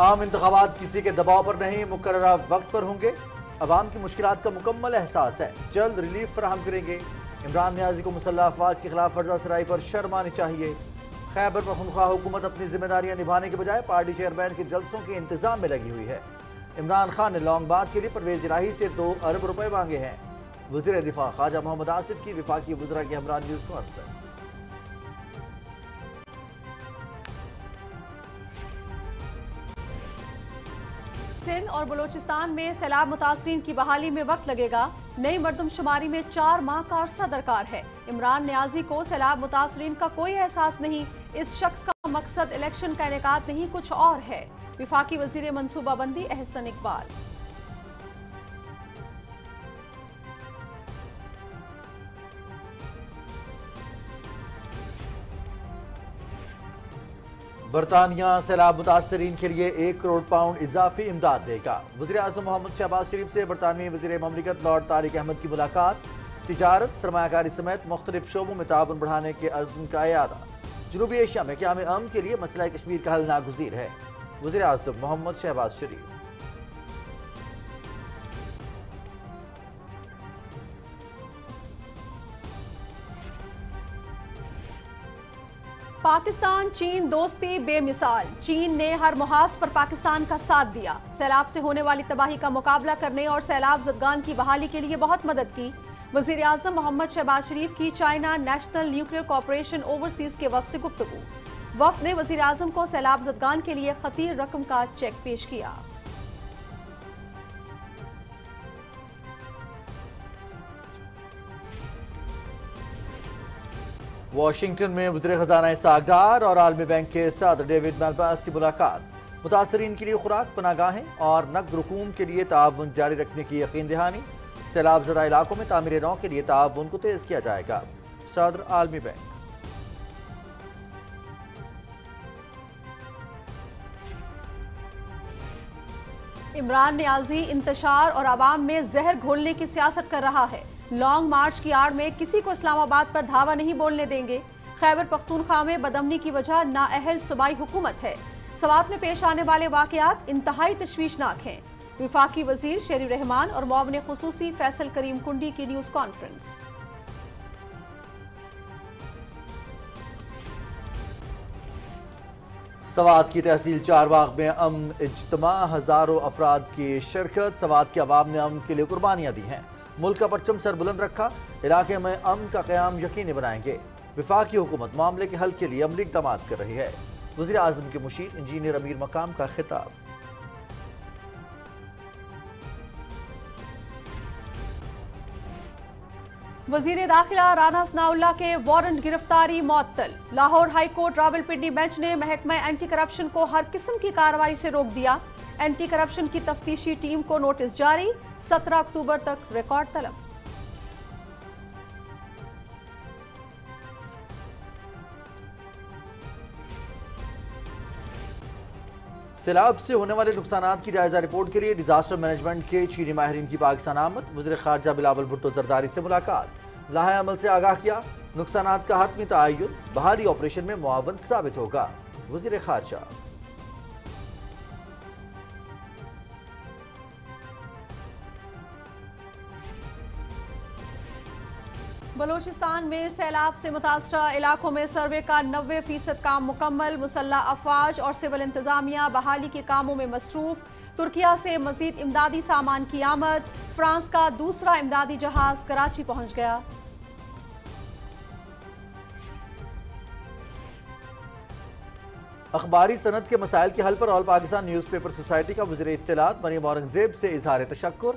आम इंतबात किसी के दबाव पर नहीं मुकर वक्त पर होंगे आवाम की मुश्किल का मुकम्मल एहसास है जल्द रिलीफ फराहम करेंगे इमरान न्याजी को मुसल्ह अफवाज के खिलाफ वर्जा सराई पर शर्म आनी चाहिए खैबर पखनखा हुकूमत अपनी जिम्मेदारियां निभाने के बजाय पार्टी चेयरमैन के जलसों के इंतजाम में लगी हुई है इमरान खान ने लॉन्ग मार्च के लिए परवेज राही से दो अरब रुपए मांगे हैं वजीर दिफा ख्वाजा मोहम्मद आसिफ की विफाकी वजरा के हमरान न्यूज़ को अफसर सिंध और बलूचिस्तान में सैलाब मुतासरीन की बहाली में वक्त लगेगा नई मरदमशुमारी में चार माह का अरसा दरकार है इमरान न्याजी को सैलाब मुतासरीन का कोई एहसास नहीं इस शख्स का मकसद इलेक्शन का इनका नहीं कुछ और है विफाकी वजीर मनसूबाबंदी एहसन इकबाल बरतानिया सैलाब मुतासरीन के लिए एक करोड़ पाउंड इजाफी इमदाद देगा वजी अजम मोहम्मद शहबाज शरीफ से बरतानवी वजी ममलिकत लॉर्ड तारिक अहमद की मुलाकात तजारत सरमाकारी समेत मुख्तलिफ शोबों में ताउन बढ़ाने के अजम का अदा जनूबी एशिया में क्या अम के लिए मसला कश्मीर का हल नागजीर है वजी अजम मोहम्मद शहबाज शरीफ पाकिस्तान चीन दोस्ती बेमिसाल चीन ने हर मुहाज पर पाकिस्तान का साथ दिया सैलाब से होने वाली तबाही का मुकाबला करने और सैलाब जदगान की बहाली के लिए बहुत मदद की वजीर अजम मोहम्मद शहबाज शरीफ की China National Nuclear Corporation Overseas के वफ से गुफ्तु वफ ने वजीर अजम को सैलाब जदगान के लिए खतीर रकम का चेक पेश किया वाशिंगटन में वजर खजाना सागदार और आलमी बैंक के सदर डेविड मेलबास की मुलाकात मुतासरीन के लिए खुराक पनागाहें और नकद रकूम के लिए ताउन जारी रखने की यकीन दहानी सैलाब जरा इलाकों में तामीर नौ के लिए ताउन को तेज़ किया जाएगा सदर आलमी बैंक इमरान न्याजी इंतशार और आवाम में जहर घोलने की सियासत कर रहा है लॉन्ग मार्च की आड़ में किसी को इस्लामाबाद पर धावा नहीं बोलने देंगे खैबर पख्तूनख्वा में बदमनी की वजह नाअहल सूबाई हुकूमत है सवाब में पेश आने वाले वाकयात इंतहाई तशवीशनाक हैं विफाकी वजीर शेर रहमान और मावन खसूसी फैसल करीम कुंडी की न्यूज़ कॉन्फ्रेंस सवाद की तहसील चारबाग में अमन इजतम हज़ारों अफराद की शिरकत सवाद के अवाम ने अमन के लिए कुर्बानियाँ दी हैं मुल्क का परचम सर बुलंद रखा इलाके में अमन का क्याम यकीनी बनाएंगे विफाक हुकूमत मामले के हल के लिए अमली इकदाम कर रही है वजी अजम के मुशीर इंजीनियर अमीर मकाम का खिताब वजीर दाखिला राना सनाउल्ला के वारंट गिरफ्तारी मअतल लाहौर हाईकोर्ट रावलपिंडी बेंच ने महकमा एंटी करप्शन को हर किस्म की कार्रवाई से रोक दिया एंटी करप्शन की तफ्तीशी टीम को नोटिस जारी 17 अक्टूबर तक रिकॉर्ड तलब सैलाब से होने वाले नुकसान की जायजा रिपोर्ट के लिए डिजास्टर मैनेजमेंट के चीनी माहरीन की पाकिस्तान आमद वजर खारजा बिलावल भुट्टो जरदारी से मुलाकात लाहे अमल से आगाह किया नुकसान का हतमी तयन बहाली ऑपरेशन में मुआवन साबित होगा वजीर खारजा बलोचिस्तान में सैलाब से मुतासर इलाकों में सर्वे का नबे फीसद काम मुकम्मल मुसल्ह अफवाज और सिविल इंतजामिया बहाली के कामों में मसरूफ़ तुर्किया से मजीद इमदादी सामान की आमद फ्रांस का दूसरा इमदादी जहाज कराची पहुंच गया अखबारी सनत के मसाइल के हल पर all Pakistan newspaper society का वजी इतलात मरीम औरंगजेब से इजहार तशक्र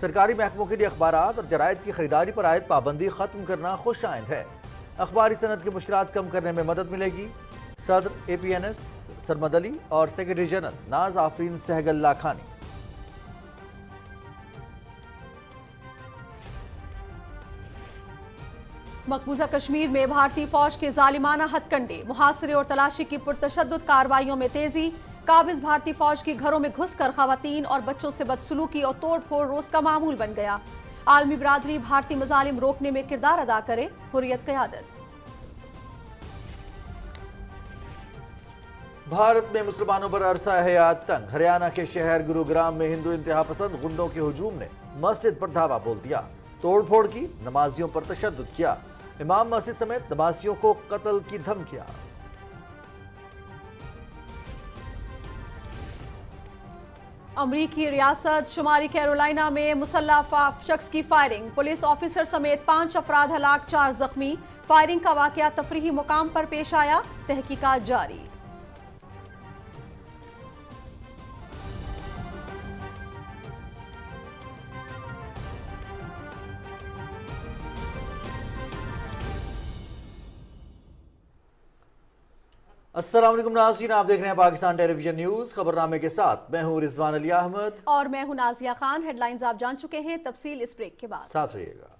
सरकारी महकमों के लिए अखबार और जरायद की खरीदारी पर आयद पाबंदी खत्म करना खुश आयद है अखबारी सनत की मुश्किल कम करने में मदद मिलेगी सदर A P N S Sarmad Ali और सेक्रेटरी जनरल नाज आफरीन सहगल्ला खानी मकबूजा कश्मीर में भारतीय फौज के जालिमाना हथकंडे मुहासरे और तलाशी की पुरतशद कार्रवाई में तेजी काबिज भारतीय फौज की घरों में घुसकर खातन और बच्चों से बदसलूकी और तोड़फोड़ रोज का मामूल बन गया आलमी बरदरी भारतीय मजालिम रोकने में किरदार अदा करे हुरियत क्यादत भारत में मुसलमानों पर अरसा है आतंक हरियाणा के शहर गुरुग्राम में हिंदू इंतहा पसंद गुंडों के हजूम ने मस्जिद पर धावा बोल दिया तोड़फोड़ की नमाजियों पर तशद किया इमाम मस्जिद समेत नमाजियों को कत्ल की धमकियां अमरीकी रियासत शुमारी कैरोलिना में मुसल्ला शख्स की फायरिंग पुलिस ऑफिसर समेत पांच अफराद हलाक चार जख्मी फायरिंग का वाकया तफरी मुकाम पर पेश आया तहकीकत जारी असलम नाजीन आप देख रहे हैं पाकिस्तान टेलीविजन न्यूज खबरनामे के साथ मैं हूँ रिजवान अली अहमद और मैं हूँ नाजिया खान हेडलाइंस आप जान चुके हैं तफसील इस ब्रेक के बाद साथ रहिएगा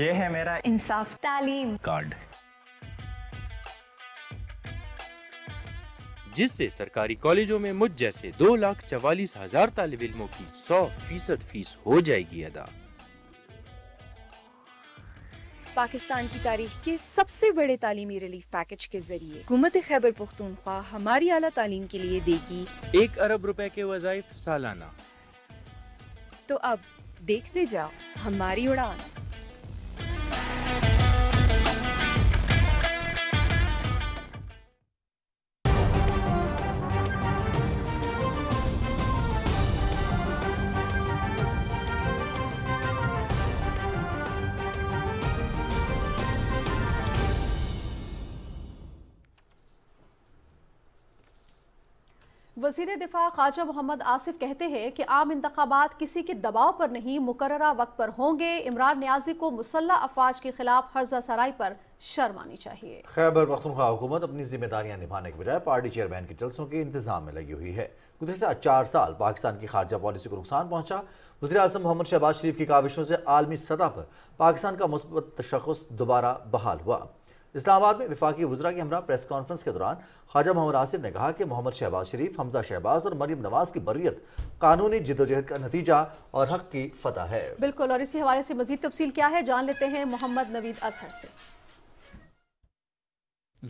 ये है मेरा इंसाफ तालीम कार्ड जिससे सरकारी कॉलेजों में मुझ जैसे दो लाख चवालीस हजार तालब इलमों की सौ फीसद फीस हो जाएगी अदा पाकिस्तान की तारीख के सबसे बड़े तालीमी रिलीफ पैकेज के जरिए हुकूमत खैबर पुख्तनख्वा हमारी आला तालीम के लिए देगी एक अरब रुपए के वजायफ सालाना तो अब देखते जाओ हमारी उड़ान वजीर दिफा ख्वाजा मोहम्मद आसिफ कहते हैं कि आम इंतबात किसी के दबाव पर नहीं मुकर वक्त पर होंगे इमरान न्याजी को मुसल्ह अफवाज के खिलाफ हर्जा सराय पर शर्म आनी चाहिए खैबर पख्तनख्वा हुकूमत अपनी जिम्मेदारियां निभाने के बजाय पार्टी चेयरमैन के जल्सों के इंतजाम में लगी हुई है गुजशत चार साल पाकिस्तान की खारजा पॉलिसी को नुकसान पहुंचा वजी अजम मोहम्मद शहबाज शरीफ की काविशों से आलमी सतह पर पाकिस्तान का मुस्बत तशखस दोबारा बहाल हुआ इस्लामाबाद में विफाकी वजरा के हमरा प्रेस कॉन्फ्रेंस के दौरान ख्वाजा मोहम्मद आसिफ ने कहा कि मोहम्मद शहबाज शरीफ हमजा शहबाज और मरीम नवाज की बरीत कानूनी जिदोजहद का नतीजा और हक की फतह है बिल्कुल और इसी हवाले से मजीद तफसील क्या है जान लेते हैं मोहम्मद नवीद असहर से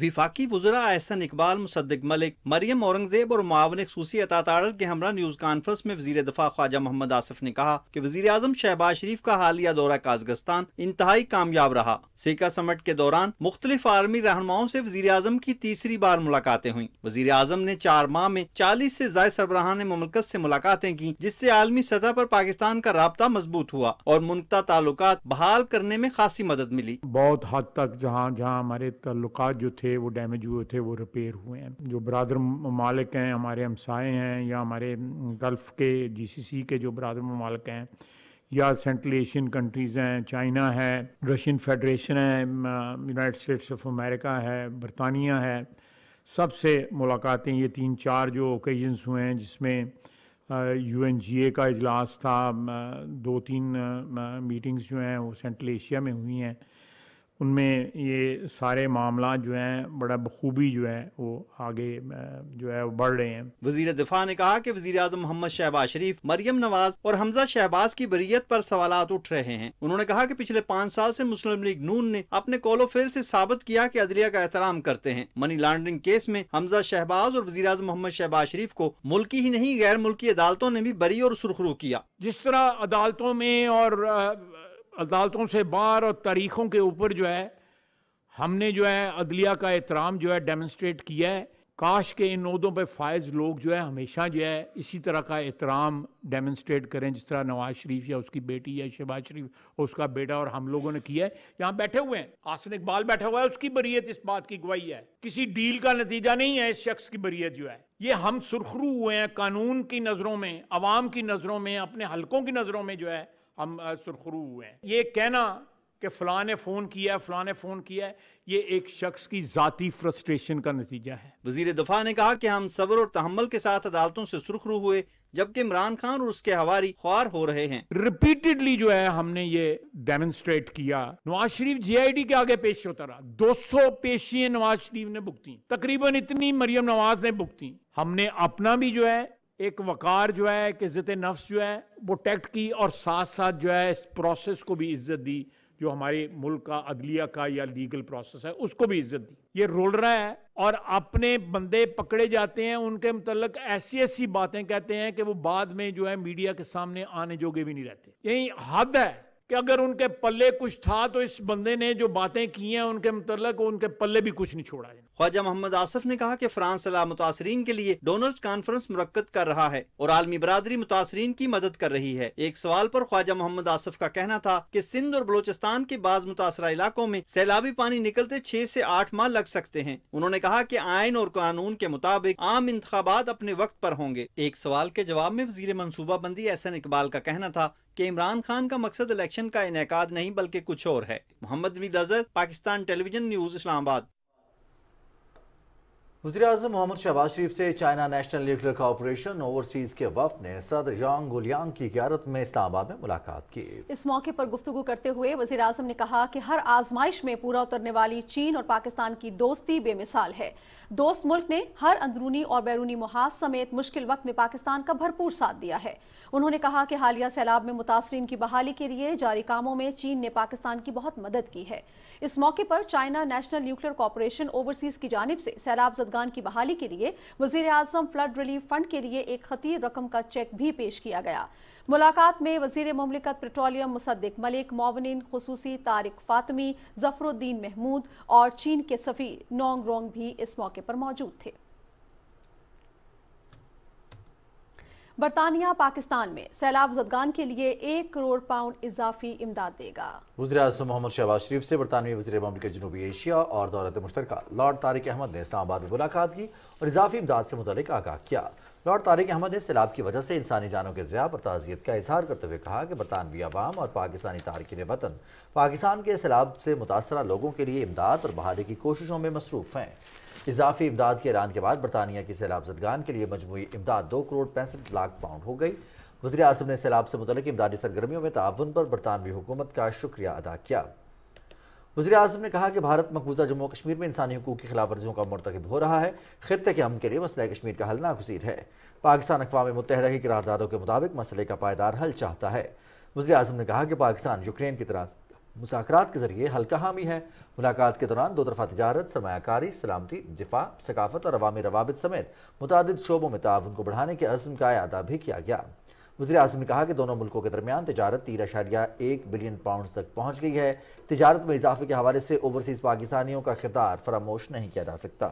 विफाकी वजरा एहसन इकबाल मुसद्दिक मलिक मरियम औरंगजेब और मावन खूसी अताताड़ के हमरा न्यूज कॉन्फ्रेंस में वजीर दफा ख्वाजा मोहम्मद आसफ ने कहा कि वजी अजम शहबाज शरीफ का हालिया दौरा काजगस्तान इंतहाई कामयाब रहा सिका समट के दौरान मुख्तलिफ आर्मी रहनुमाओं से वजीर अजम की तीसरी बार मुलाकातें हुई वजी अजम ने चार माह में चालीस ऐसी जायद सरबराहान ममलकत ऐसी मुलाकातें की जिससे आलमी सतह आरोप पाकिस्तान का रबता मजबूत हुआ और मुनता ताल्लुक बहाल करने में खासी मदद मिली बहुत हद तक जहाँ जहाँ हमारे ताल्लुक जो थे वो डैमेज हुए थे वो रिपेयर हुए हैं जो बरदर ममालिक हैं हमारे हमसाए हैं या हमारे गल्फ़ के जी सी सी के जो बरदर ममालिक हैं या सेंट्रल एशियन कंट्रीज़ हैं चाइना है रशियन फेडरेशन है यूनाइट स्टेट्स ऑफ अमेरिका है बरतानिया है सबसे मुलाकातें ये तीन चार जो ओकेजन्स हुए हैं जिसमें यू एन जी ए का इजलास था दो तीन मीटिंग्स जो हैं वो सेंट्रल एशिया में हुई हैं उनमें ये सारे मामला जो हैं बड़ा बखूबी जो है वो आगे जो है वो बढ़ रहे हैं वजीर दिफा ने कहा कि वजी अजम मोहम्मद शहबाज शरीफ मरियम नवाज और हमजा शहबाज की बरीयत पर सवाल उठ रहे हैं उन्होंने कहा कि पिछले पाँच साल से मुस्लिम लीग नून ने अपने कॉलोफेल से साबित किया कि अदलिया का एहतराम करते हैं मनी लॉन्ड्रिंग केस में हमजा शहबाज और वजी अजम मोहम्मद शहबाज शरीफ को मुल्की ही नहीं गैर मुल्की अदालतों ने भी बरी और सुरखरू किया जिस तरह अदालतों में और अदालतों से बाहर और तारीखों के ऊपर जो है हमने जो है अदलिया का एहतराम जो है डेमोस्ट्रेट किया है काश के इन उहदों पर फायज लोग जो है हमेशा जो है इसी तरह का एहतराम डेमोस्ट्रेट करें जिस तरह नवाज शरीफ या उसकी बेटी या शहबाज शरीफ और उसका बेटा और हम लोगों ने किया है यहाँ बैठे हुए हैं आसन इकबाल बैठा हुआ है उसकी बरीयत इस बात की गवाही है किसी डील का नतीजा नहीं है इस शख्स की बरीयत जो है ये हम सुरखरू हुए हैं कानून की नज़रों में आवाम की नज़रों में अपने हलकों की नज़रों में जो है हम सुरखरू हुए हैं ये कहना कि फ़लाँ ने फ़ोन किया है फ़लाँ ने फ़ोन किया है ये एक शख्स की ज़ाती फ्रस्ट्रेशन का नतीजा है वजीर दफा ने कहा कि हम सब्र और तहमल के साथ अदालतों से सुरखरू हुए जबकि इमरान खान और उसके हवारी ख्वार हो रहे हैं रिपीटेडली जो है हमने ये डेमोन्स्ट्रेट किया नवाज शरीफ जी आई डी के आगे पेश होता रहा दो सौ पेशियां नवाज शरीफ ने भुगती तकरीबन इतनी मरियम नवाज ने भुगती हमने अपना भी जो है एक वक़ार जो है कि इज़्ज़त नफ्स जो है वो टैक्ट की और साथ साथ जो है इस प्रोसेस को भी इज़्ज़त दी जो हमारे मुल्क का अदलिया का या लीगल प्रोसेस है उसको भी इज़्ज़त दी ये रोल रहा है और अपने बंदे पकड़े जाते हैं उनके मतलब ऐसी ऐसी बातें कहते हैं कि वो बाद में जो है मीडिया के सामने आने जोगे भी नहीं रहते यही हद है कि अगर उनके पल्ले कुछ था तो इस बंदे ने जो बातें की हैं उनके मतलब उनके पल्ले भी कुछ नहीं छोड़ा है ख्वाजा मोहम्मद आसफ ने कहा कि फ्रांस अला मुतासरीन के लिए डोनर्स कॉन्फ्रेंस मुरकद कर रहा है और आलमी बरदरी मुतासरीन की मदद कर रही है एक सवाल पर ख्वाजा मोहम्मद आसफ का कहना था कि सिंध और बलोचिस्तान के बाद मुतासर इलाकों में सैलाबी पानी निकलते छह से आठ माह लग सकते हैं उन्होंने कहा कि आयन और कानून के मुताबिक आम इंतबात अपने वक्त पर होंगे एक सवाल के जवाब में वजीर एस एन इकबाल का कहना था कि इमरान खान का मकसद इलेक्शन का इनका नहीं बल्कि कुछ और है मोहम्मद मिद अजहर पाकिस्तान टेलीविजन न्यूज़ इस्लामाबाद वजी अजम मोहम्मद शहबाज शरीफ से China National Nuclear Corporation Overseas के वफ ने सदर यांग गुलियांग की क्यारत में इस्लामाबाद में मुलाकात की इस मौके पर गुफ्तु करते हुए वजी अजम ने कहा कि हर आजमाइश में पूरा उतरने वाली चीन और पाकिस्तान की दोस्ती बेमिसाल है दोस्त मुल्क ने हर अंदरूनी और बैरूनी मुहाज समेत मुश्किल वक्त में पाकिस्तान का भरपूर साथ दिया है उन्होंने कहा कि हालिया सैलाब में मुतासरीन की बहाली के लिए जारी कामों में चीन ने पाकिस्तान की बहुत मदद की है इस मौके पर China National Nuclear Corporation Overseas की जानब से सैलाब जदगान की बहाली के लिए वजीर अजम फ्लड रिलीफ फंड के लिए एक खतीर रकम का चेक भी पेश किया गया मुलाकात में वजीर ममलिकत पेट्रोलियम मुसद्दिक मलिक मोवनिन खसूसी तारिक फातमी जफरुद्दीन महमूद और चीन के सफ़ी नोंग रोंग भी इस मौके पर मौजूद थे बरतानिया पाकिस्तान में सैलाब जदगान के लिए एक करोड़ पाउंड इजाफी इमदाद देगा वजी अजम मोहम्मद शहबाज शरीफ से बरतानवी वजी ममलिक जनूबी एशिया और दौलत मुश्तर लॉर्ड तारिक अहमद ने इस्लामाबाद में मुलाकात की और इजाफी इमदाद से मुतल आगाह किया लॉर्ड तारिक अहमद ने सैलाब की वजह से इंसानी जानों के ज्याप पर ताज़ियत का इजहार करते हुए कहा कि बरतानवी आवाम और पाकिस्तानी तारकिन वतन पाकिस्तान के सैलाब से मुतासर लोगों के लिए इमदाद और बहाली की कोशिशों में मसरूफ़ हैं इजाफी इमदाद के ऐलान के बाद बरतानिया की सैलाब जदगान के लिए मजमू इमदाद दो करोड़ पैंसठ लाख पाउंड हो गई वजी अजम ने सैलाब से मुतल इमदादी सरगर्मियों में ताउन पर बरतानवी हुकूमत का शुक्रिया अदा किया वजी अजम ने कहा कि भारत मकबूजा जम्मू कश्मीर में इंसानी हकूक की खिलाफ वर्जियों का मरतकब हो रहा है खत्े के अमन के लिए मसला कश्मीर का हल नागजीर है पाकिस्तान अकवा मुत की करारदादों के मुताबिक मसले का पायदार हल चाहता है वजी अजम ने कहा कि पाकिस्तान यूक्रेन की तरह मुजाकर के जरिए हल्का हामी है मुलाकात के दौरान दो तरफा तजारत सरमाकारी सलामती दिफा सकाफत और अवामी रवाबित समेत मुतद शोबों में ताउन को बढ़ाने के अज़म का अदा भी किया गया वजी अजम ने कहा कि दोनों मुल्कों के दरमियान तजारत तीन अशारिया एक बिलियन पाउंड तक पहुँच गई है तजारत में इजाफे के हवाले से ओवरसीज़ पाकिस्तानियों का किरदार फरामोश नहीं किया जा सकता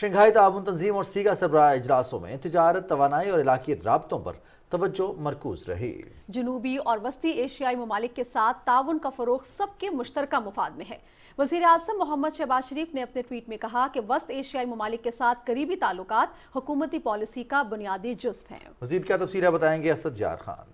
शंघाई ताउन तंजीम और सीगा सरबरा अजलासों में तजारत तोानाई और इलाकी रबतों पर तवज्जो मरकूज रही जनूबी और वस्ती एशियाई ममालिक के साथ ताउन का फ़रोग सबके मुश्तर मुफाद में है वजीर अजम मोहम्मद शहबाज शरीफ ने अपने ट्वीट में कहा कि वस्त एशियाई ममालिक के साथ करीबी ताल्लुक हुकूमती पॉलिसी का बुनियादी जुज्व है मजीद क्या तफसीरा बताएंगे असद जार खान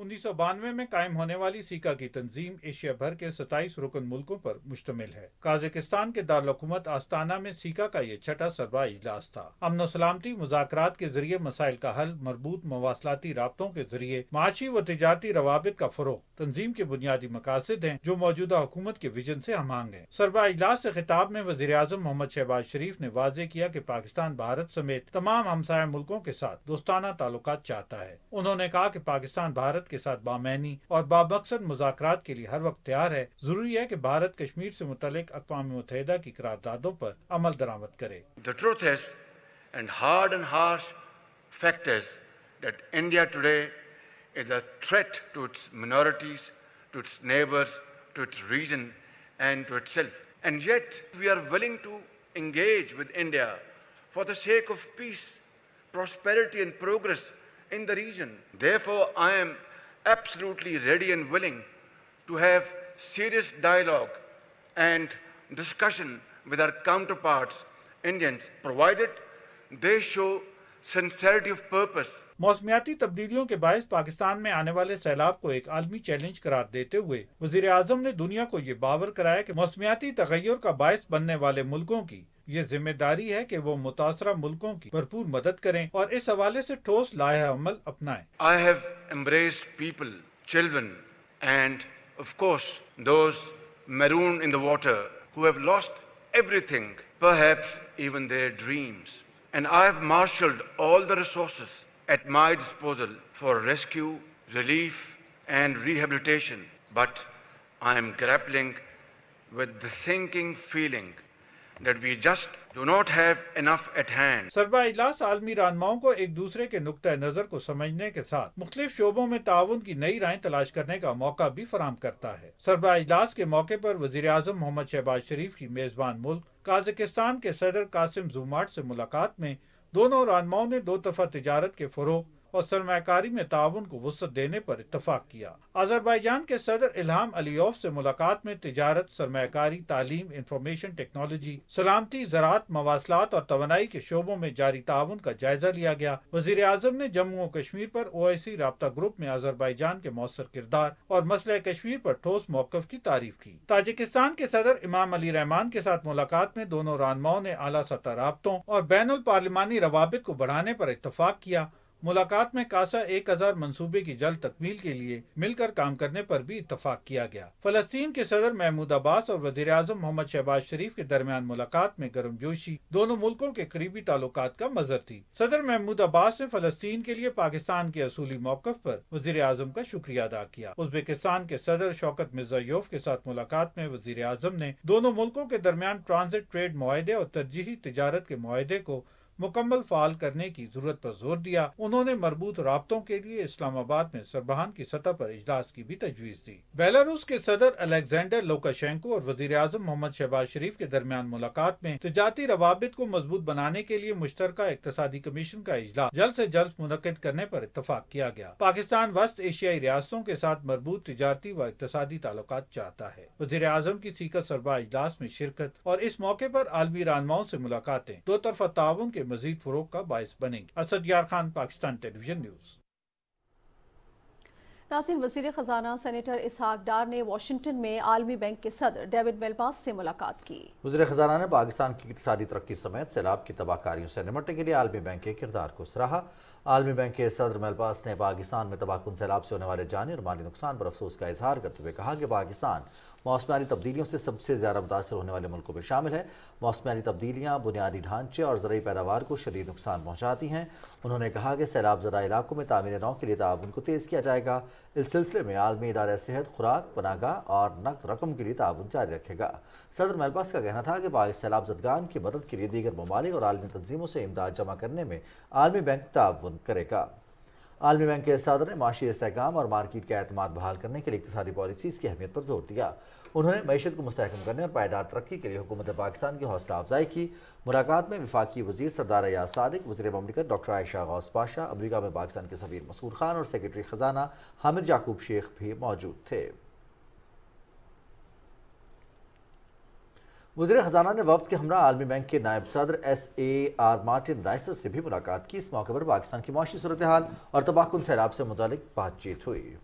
उन्नीस में कायम होने वाली सीका की तंजीम एशिया भर के 27 रुकन मुल्कों पर मुश्तमिल है काजकिस्तान के दारकूमत आस्ताना में सीका का ये छठा सरबा इजलास था अमन सलामती मुजात के जरिए मसाइल का हल मरबूत मवासलाती रबतों के जरिए माशी व तजारती रवाबित का फरो तंजीम के बुनियादी मकासद हैं जो मौजूदा हुकूमत के विजन से हम है सरबा इजलास से खिताब में वजी अजम मोहम्मद शहबाज शरीफ ने वाजे किया की पाकिस्तान भारत समेत तमाम हमसाय मुल्कों के साथ दोस्ताना ताल्लुक चाहता है उन्होंने कहा की पाकिस्तान भारत भारत के साथ बामैनी और बाबकसद मुजाकर के लिए हर वक्त तैयार है जरूरी है की भारत कश्मीर ऐसी मुतलिक अकवा मुतहदा की करारदादों आरोप अमल दरामद करे the truth is and hard and harsh fact is that India today is a threat to its minorities, to its neighbors, to its region, and to itself. And yet, we are willing to engage with India for the sake of peace, prosperity, and progress in the region. Therefore, I am absolutely ready and willing to have serious dialogue and discussion with our counterparts, Indians, provided they show sincerity of purpose. मौसमियाती तब्दीलियों के बायस पाकिस्तान में आने वाले सैलाब को एक आलमी चैलेंज करार देते हुए वजीर आजम ने दुनिया को ये बावर कराया कि मौसमियाती तगैर का बायस बनने वाले मुल्कों की ये जिम्मेदारी है कि वो मुतासरा मुल्कों की भरपूर मदद करें और इस हवाले से ठोस लाह अमल अपनाएं। I have embraced people children and of course those marooned in the water who have lost everything perhaps even their dreams. And I have marshaled all the resources at my disposal for rescue, relief, and rehabilitation. But I am grappling with the sinking feeling that we just do not have enough at hand. सरबा इजलास आलमी रानमाओं को एक दूसरे के नुक़ नज़र को समझने के साथ मुख्तलिफ शोबों में ताउन की नई राय तलाश करने का मौका भी फराम करता है सरबा इजलास के मौके पर वजी अजम मोहम्मद शहबाज शरीफ की मेज़बान मुल्क काजकिस्तान के सदर कासिम जुमाट से मुलाकात में दोनों रानमाओं ने दो दफ़ा तजारत के फ़रोग और सरमाकारी में ताउन को वसत देने पर इतफाक किया अजरबैजान के सदर इल्हाम अलीफ से मुलाकात में तजारत सरमाकारी तालीम इंफॉर्मेशन टेक्नोलॉजी सलामती ज़रात मवासलात और तोनाई के शोबों में जारी ताउन का जायजा लिया गया वजीर अजम ने जम्मू और कश्मीर पर ओ आई सी रबता ग्रुप में अजरबैजान के मौसर किरदार और मसल कश्मीर पर ठोस मौकफ की तारीफ की ताजिकिस्तान के सदर इमाम अली रहमान के साथ मुलाकात में दोनों रानमाओं ने अला सतह रबतों और बैन अलपार्लिमानी रवाबित को बढ़ाने पर इतफाक किया मुलाकात में कासा एक हजार मनसूबे की जल्द तकमील के लिए मिलकर काम करने पर भी इतफाक किया गया फलस्तीन के सदर महमूद अब्बास और वजीर अजम मोहम्मद शहबाज शरीफ के दरमियान मुलाकात में गर्म जोशी दोनों मुल्कों के करीबी ताल्लुक का मजर थी सदर महमूद अब्बास ने फलस्तीन के लिए पाकिस्तान के असूली मौकफ पर वजीर अजम का शुक्रिया अदा किया उजबेकिस्तान के सदर शौकत यूफ के साथ मुलाकात में वजीर अजम ने दोनों मुल्कों के दरमियान ट्रांजिट ट्रेड माहे और तरजीही तजारत के माहे को मुकम्मल फाल करने की जरूरत पर जोर दिया उन्होंने मरबूत रबतों के लिए इस्लामाबाद में सरबहान की सतह पर इजलास की भी तजवीज़ दी बेलारूस के सदर अलेक्जेंडर लोकाशेंको और वजी अजम मोहम्मद शहबाज शरीफ के दरमियान मुलाकात में तजारती रवाबित को मजबूत बनाने के लिए मुश्तर इकतदी कमीशन का इजलास जल्द ऐसी जल्द मुनद करने आरोप इतफाक किया गया पाकिस्तान वस्त एशियाई रियासतों के साथ मरबूत तजारती व इकतदी ताल्लुक चाहता है वजी अजम की सीकर सरबा इजलास में शिरकत और इस मौके आरोप आलमी रानमाओं ऐसी मुलाकातें दो तरफा ताउन के मजीद फरोग का बायस बनेंगे असद यार खान पाकिस्तान टेलीविजन न्यूज़ नासिन वजीर खजाना सेनेटर इसहाक डार ने वाशिंगटन में आलमी बैंक के सदर डेविड मेलबास से मुलाकात की वजी खजाना ने पाकिस्तान की इकतदी तरक्की समेत सैलाब की तबाहकारियों से निमटने के लिए आलमी बैंक के किरदार को सराहा आलमी बैंक के सदर मेलबास ने पाकिस्तान में तबाहकुन सैलाब से होने वाले जानी और माली नुकसान पर अफसोस का इजहार करते हुए कहा कि पाकिस्तान मौसमी तब्दीलियों से सबसे ज़्यादा मुतासर होने वाले मुल्कों में शामिल है मौसमी तब्दीलियाँ बुनियादी ढांचे और ज़रूरी पैदावार को शदीद नुकसान पहुँचाती हैं उन्होंने कहा कि सैलाब ज़रा इलाकों में तमीर नौ के लिए ताउन को तेज़ किया जाएगा इस सिलसिले में आलमी इदार सेहत खुराक पनागा और नकद रकम के लिए ताउन जारी रखेगा सदर मेलबास का कहना था कि बाग सैलाब जदगान की मदद के लिए दीगर ममालिक और आलमी तनजीमों से इमदाद जमा करने में आलमी बैंक ताउन करेगा आलमी बैंक के सदर ने माशी इसकाम और मार्केट का अहतमान बहाल करने के लिए इकतदी पॉलिसीज़ की अहमियत पर जोर दिया उन्होंने मीशत को मस्तकम करने और पायदार तरक्की के लिए हुकूमत पाकिस्तान की हौसला अफजाई की मुलाकात में विफाकी वजीर सरदार अयाज सदक वजी ममलिकत डॉक्टर आयशा गौस पाशा अमरीका में पाकिस्तान के सबीर मसूर खान और सेक्रेटरी ख़जाना हामिद याकूब शेख भी मौजूद थे वजी खजाना ने वफद के हमरा आलमी बैंक के नायब सदर S A R Martin Raiser से भी मुलाकात की इस मौके पर पाकिस्तान की माशी सूरत हाल और तबाहकुन सैलाब से मुतल बातचीत हुई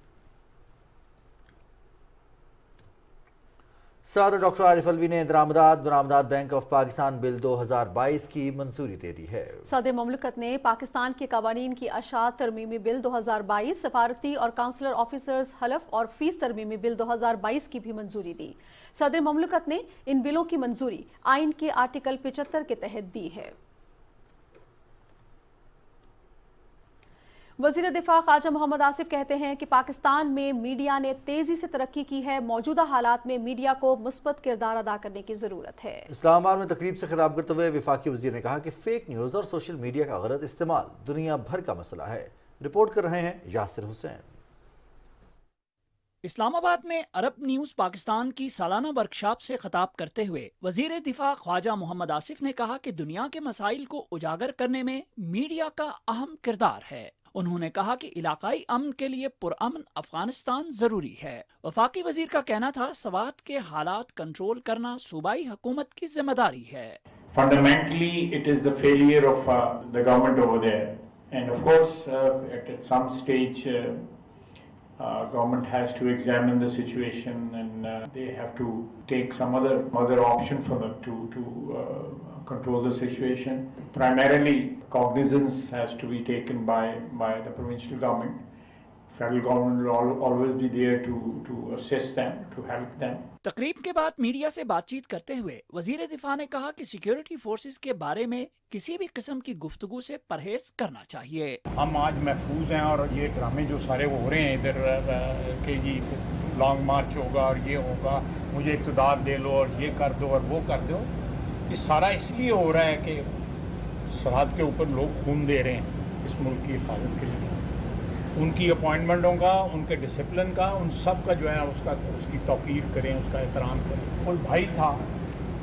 सदर डॉक्टर आरिफ अलवी ने दरामदाद बरामदाद बैंक ऑफ पाकिस्तान बिल 2022 की मंजूरी दे दी है सदर ममलकत ने पाकिस्तान के कवानीन की अशा तरमीमी बिल 2022 सफारती और काउंसलर ऑफिसर्स हलफ और फीस तरमीमी बिल 2022 की भी मंजूरी दी सदर ममलकत ने इन बिलों की मंजूरी आइन के आर्टिकल 75 के तहत दी है वजीर दिफा ख्वाजा मोहम्मद आसिफ कहते हैं कि पाकिस्तान में मीडिया ने तेजी से तरक्की की है मौजूदा हालात में मीडिया को मुस्बत किरदार अदा करने की जरूरत है इस्लामाबाद में तकरीब से खराब करते हुए विफाकी वजीर ने कहा कि फेक न्यूज और सोशल मीडिया का गलत इस्तेमाल दुनिया भर का मसला है रिपोर्ट कर रहे हैं यासिर हुसैन इस्लामाबाद में अरब न्यूज पाकिस्तान की सालाना वर्कशॉप से खताब करते हुए वजीर दिफा ख्वाजा मोहम्मद आसिफ ने कहा कि दुनिया के मसाइल को उजागर करने में मीडिया का अहम किरदार है उन्होंने कहा कि इलाकाई अमन के लिए पुरअमन अफगानिस्तान जरूरी है वफाकी वजीर का कहना था सवात के हालात कंट्रोल करना सूबाई हुकूमत की जिम्मेदारी है fundamentally it is the failure of uh, the government over there and of course uh, at, at some stage uh, uh, government has to examine the situation and uh, they have to take some other other option for them to to uh, control the situation. Primarily, cognizance has to be taken by by the provincial government federal government always be there to to assist them to help them तकरीब के बाद media से बातचीत करते हुए वजीर दिफा ने कहा कि सिक्योरिटी फोर्सेस के बारे में किसी भी किस्म की गुफ्तगु से परहेज करना चाहिए हम आज महफूज हैं और ये ड्रामे जो सारे वो हो रहे हैं इधर के जी लॉन्ग मार्च होगा और ये होगा मुझे इकतदार दे लो और ये कर दो और वो कर दो ये सारा इसलिए हो रहा है कि सरहद के ऊपर लोग खून दे रहे हैं इस मुल्क की हिफाजत के लिए उनकी अपॉइंटमेंटों का उनके डिसिप्लिन का उन सब का जो है उसका उसकी तोकीर करें उसका एहतराम करें कोई भाई था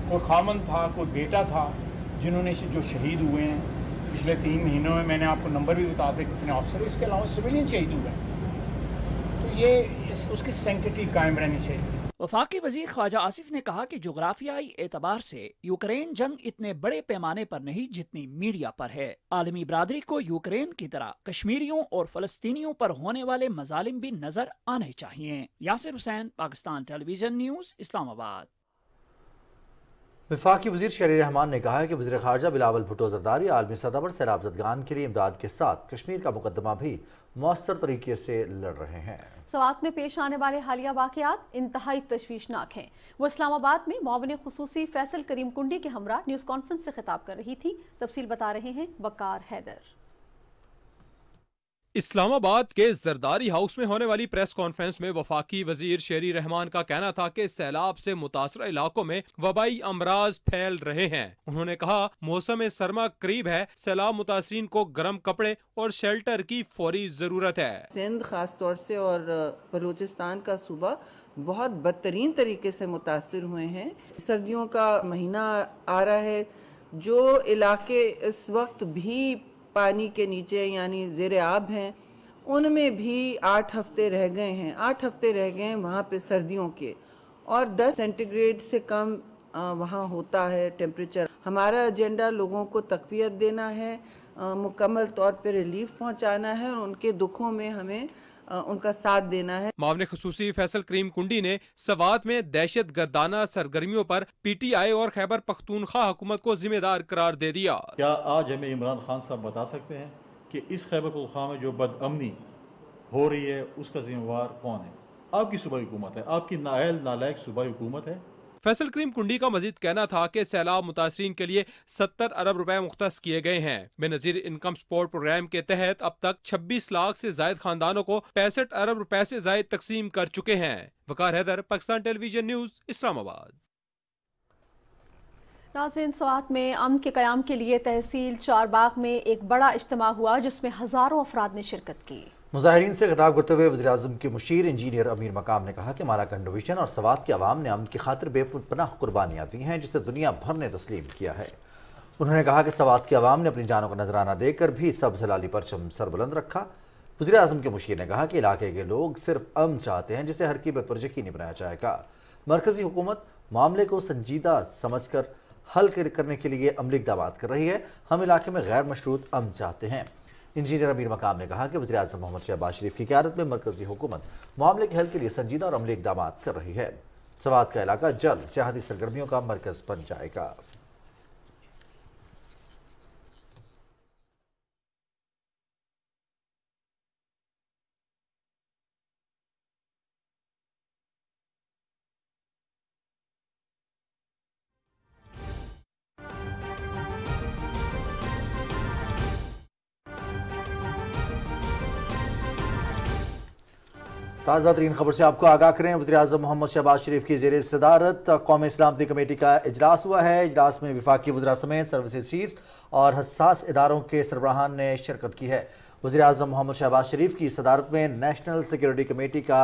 कोई खामन था कोई बेटा था जिन्होंने जो शहीद हुए हैं पिछले तीन महीनों में मैंने आपको नंबर भी बता दें कितने अफसर इसके अलावा सिविलियन शहीद हुए हैं तो ये इस उसकी सेंकटी कायम रहनी चाहिए वफाकी वजीर ख्वाजा आसिफ ने कहा कि जोग्राफियाई एतबार से यूक्रेन जंग इतने बड़े पैमाने पर नहीं जितनी मीडिया पर है आलमी बरदरी को यूक्रेन की तरह कश्मीरियों और फलस्तीनियों पर होने वाले मजालिम भी नजर आने चाहिए यासिर हुसैन पाकिस्तान टेलीविजन न्यूज इस्लामाबाद विफाक वजीर शरी रहमान ने कहा है कि वजी खारजा बिलावल भुटो जरदारी आलमी सतह पर सैलाब जदगान के लिए इमदाद के साथ कश्मीर का मुकदमा भी मौसर तरीके से लड़ रहे हैं सवात में पेश आने वाले हालिया वाकत इंतहाई तशवीशनाक हैं वो इस्लामाबाद में मावन खसूसी फैसल करीम कुंडी के हमरा न्यूज़ कॉन्फ्रेंस से खिताब कर रही थी तफसील बता रहे हैं बकार हैदर इस्लामाबाद के जरदारी हाउस में होने वाली प्रेस कॉन्फ्रेंस में वफाकी वजीर शेरी रहमान का कहना था कि सैलाब से मुतासर इलाकों में वबाई अमराज फैल रहे हैं उन्होंने कहा मौसम सरमा करीब है सैलाब मुतासरी को गर्म कपड़े और शेल्टर की फौरी जरूरत है सिंध खास तौर से और बलूचिस्तान का सूबा बहुत बदतरीन तरीके से मुतासर हुए हैं सर्दियों का महीना आ रहा है जो इलाके इस वक्त भी पानी के नीचे यानी जेर आब हैं उनमें भी आठ हफ्ते रह गए हैं आठ हफ्ते रह गए हैं वहाँ पे सर्दियों के और 10 सेंटीग्रेड से कम वहाँ होता है टेम्परेचर हमारा एजेंडा लोगों को तकवीत देना है मुकम्मल तौर पे रिलीफ पहुँचाना है और उनके दुखों में हमें उनका साथ देना है मामले खसूसी फैसल करीम कुंडी ने सवात में दहशत गर्दाना सरगर्मियों पर पी टी आई और खैबर पख्तूनखा हुकूमत को जिम्मेदार करार दे दिया क्या आज हमें इमरान खान साहब बता सकते हैं कि इस खैबर पख्तूनखा में जो बदअमनी हो रही है उसका जिम्मेवार कौन है आपकी सूबाई हुकूमत है आपकी नाहल नालायक सूबाई हुकूमत है फैसल करीम कुंडी का मजीद कहना था की सैलाब मुतासरीन के लिए सत्तर अरब रुपए मुख्त किए गए हैं बेनजीर इनकम सपोर्ट प्रोग्राम के तहत अब तक छब्बीस लाख ऐसी जायद खानदानों को पैंसठ अरब रुपए ऐसी जायद तकसीम कर चुके हैं वकार हैदर पाकिस्तान टेलीविजन न्यूज इस्लामाबाद नाजरीन सवात में अमन के क्याम के लिए तहसील चारबाग में एक बड़ा इज्तम हुआ जिसमें हज़ारों अफराद ने शिरकत की मुजाहरीन से खिताब करते हुए वजी अजम के मुशीर इंजीनियर अमीर मकाम ने कहा कि मालाकंड डिवीजन और सवाद के अवाम ने अमन की खातिर बेपनाह कुर्बानियाँ दी हैं जिसे दुनिया भर ने तस्लीम किया है उन्होंने कहा कि सवाद के अवाम ने अपनी जानों का नजराना देकर भी सब जलाली परचम सरबुलंद रखा वजी अजम के मुशीर ने कहा कि इलाके के लोग सिर्फ अम चाहते हैं जिसे हर की पर यकीनी बनाया जाएगा मरकजी हुकूमत मामले को संजीदा समझ कर हल करने के लिए अमली इकदाम कर रही है हम इलाके में गैर मशरूत अम चाहते हैं इंजीनियर अमीर मकाम ने कहा कि वजी अजम मोहम्मद शहबाज शरीफ की क्यारत में मरकजी हुकूमत मामले के हल के लिए संजीदा और अमली इकदाम कर रही है सवाद का इलाका जल्द सियाती सरगर्मियों का मरकज बन जाएगा ताज़ा तरीन खबर से आपको आगाह करें वजी अजम मोहम्मद शहबाज शरीफ की जेर सदारत कौम सलामती कमेटी का अजलास हुआ है अजलास में विफाक वजरा समेत सर्विस चीफ और हसास इदारों के सरबराहान ने शिरकत की है वजी अजम मोहम्मद शहबाज शरीफ की सदारत में नेशनल सिक्योरिटी कमेटी का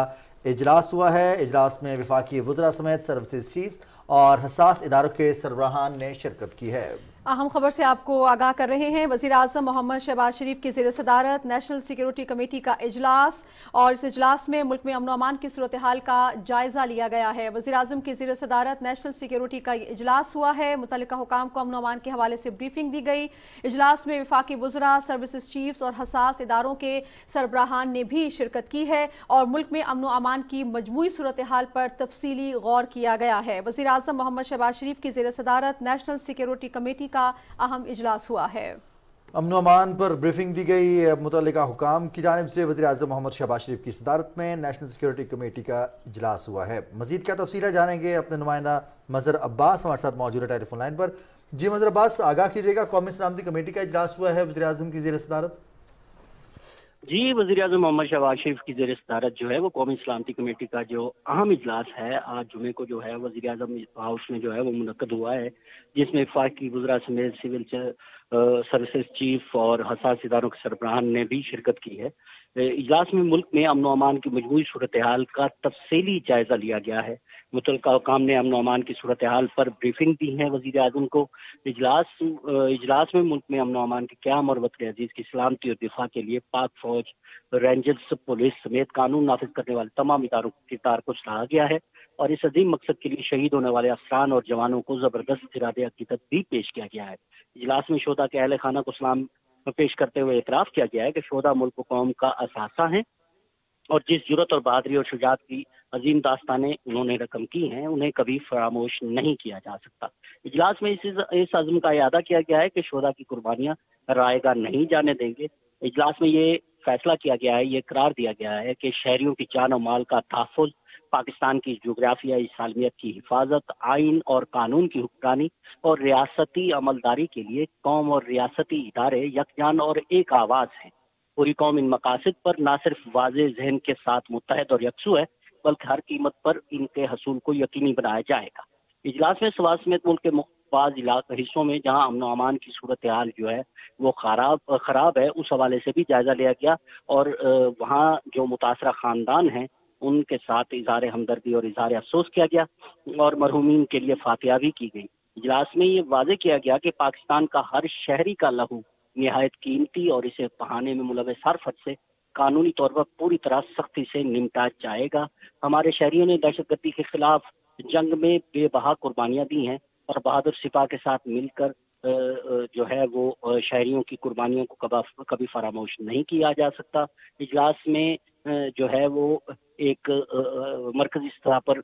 अजलास हुआ है अजलास में विफाक वजरा समेत सर्विस चीफ और हसास इदारों के सरबराहान ने शिरकत की है अहम खबर से आपको आगाह कर रहे हैं वजी अजम मोहम्मद शहबाज शरीफ की जेर सदारत नेशनल सिक्योरिटी कमेटी का अजलास और इस अजलास में मुल्क में अमन अमान की सूरत हाल का जायजा लिया गया है वजी अजम की जेर सदारत नेशनल सिक्योरिटी का इजलास हुआ है मुतल हुकाम को अमन अमान के हवाले से ब्रीफिंग दी गई इजलास में विफाकी वजरा सर्विस चीफ्स और हसास इदारों के सरबराहान ने भी शिरकत की है और मुल्क में अमन अमान की मजमू सूरत हाल पर तफसली गौर किया गया है वजी अजम मोहम्मद शहबाज शरीफ की जेर सदारत नेशनल सिक्योरिटी कमेटी का अहम इजलास हुआ है अमन अमान पर ब्रीफिंग दी गई मुतल हुकाम की जानब से वजी अजम मोहम्मद शहबाज शरीफ की सदारत में नेशनल सिक्योरिटी कमेटी का इजलास हुआ है मजीद क्या तफसी जानेंगे अपने नुमाइंदा मजर अब्बास हमारे साथ मौजूद है टेलीफोन लाइन पर जी मजर अब्बास आगाह कीजिएगा कौमी सलामती कमेटी का इजलास हुआ है वजी अजम की जेर सदारत जी वजी अजम मोहम्मद शहबाज शरीफ की जेर सदारत जो है वो कौमी सलामती कमेटी का जो अहम इजलास है आज जुमे को जो है वजी अजम हाउस में जो है वो मुनद हुआ है जिसमें फाकी गुजरात समेत सिविल सर्विसेज चीफ और हसास इदारों के सरबराहान ने भी शिरकत की है इजलास में मुल्क में अमन अमान की मजमू सूरत हाल का तफसली जायजा लिया गया है मुतल हुकाम ने अमन अमान की सूरत हाल पर ब्रीफिंग दी है वजीर अजम को इजलास इजलास में मुल्क में अमन अमान के क्याम और वतन अजीज की सलामती और दिफा के लिए पाक फौज रेंजर्स पुलिस समेत कानून नाफिज करने वाले तमाम इदारों के किरदार को सराहा गया है और इस अजीम मकसद के लिए शहीद होने वाले अफसरान और जवानों को जबरदस्त इरादे अकीदत भी पेश किया गया है इजलास में शोधा के अहल खाना को सलाम पेश करते हुए इतराफ़ किया गया है कि शोधा मुल्क कौम का असासा है और जिस जरूरत और बहादरी और शुजात की अजीम दास्तानें उन्होंने रकम की हैं उन्हें कभी फरामोश नहीं किया जा सकता इजलास में इस इस अज़म का अदा किया गया है कि शोधा की कुर्बानियाँ रायगा नहीं जाने देंगे इजलास में ये फैसला किया गया है ये करार दिया गया है कि शहरीों की जान और माल का तहफ़ पाकिस्तान की जोग्राफिया सालमियत की हिफाजत आइन और कानून की हुक्मरानी और रियासती अमलदारी के लिए कौम और रियासती इदारे यकजान और एक आवाज़ है पूरी कौम इन मकासद पर ना सिर्फ वाज जहन के साथ मुतहद और यकसू है बल्कि हर कीमत पर इनके हसूल को यकीनी बनाया जाएगा इजलास में सवाल समेत मुल्क के बाज हिस्सों में जहां अमन अमान की सूरत हाल जो है वो खराब खराब है उस हवाले से भी जायजा लिया गया और वहाँ जो मुतासर ख़ानदान हैं उनके साथ इजहार हमदर्दी और इजहार अफसोस किया गया और मरहूमिन के लिए फातिया भी की गई इजलास में ये वाजे किया गया कि पाकिस्तान का हर शहरी का लहू नहायत कीमती और इसे बहाने में मुलव हर फट से कानूनी तौर पर पूरी तरह सख्ती से निमटा जाएगा हमारे शहरियों ने दहशत गर्दी के खिलाफ जंग में बेबहा कुर्बानियाँ दी हैं और बहादुर सिपा के साथ मिलकर जो है वो शहरियों की कुर्बानियों को कभी फरामोश नहीं किया जा सकता इजलास में जो है वो एक मरकजी सतह पर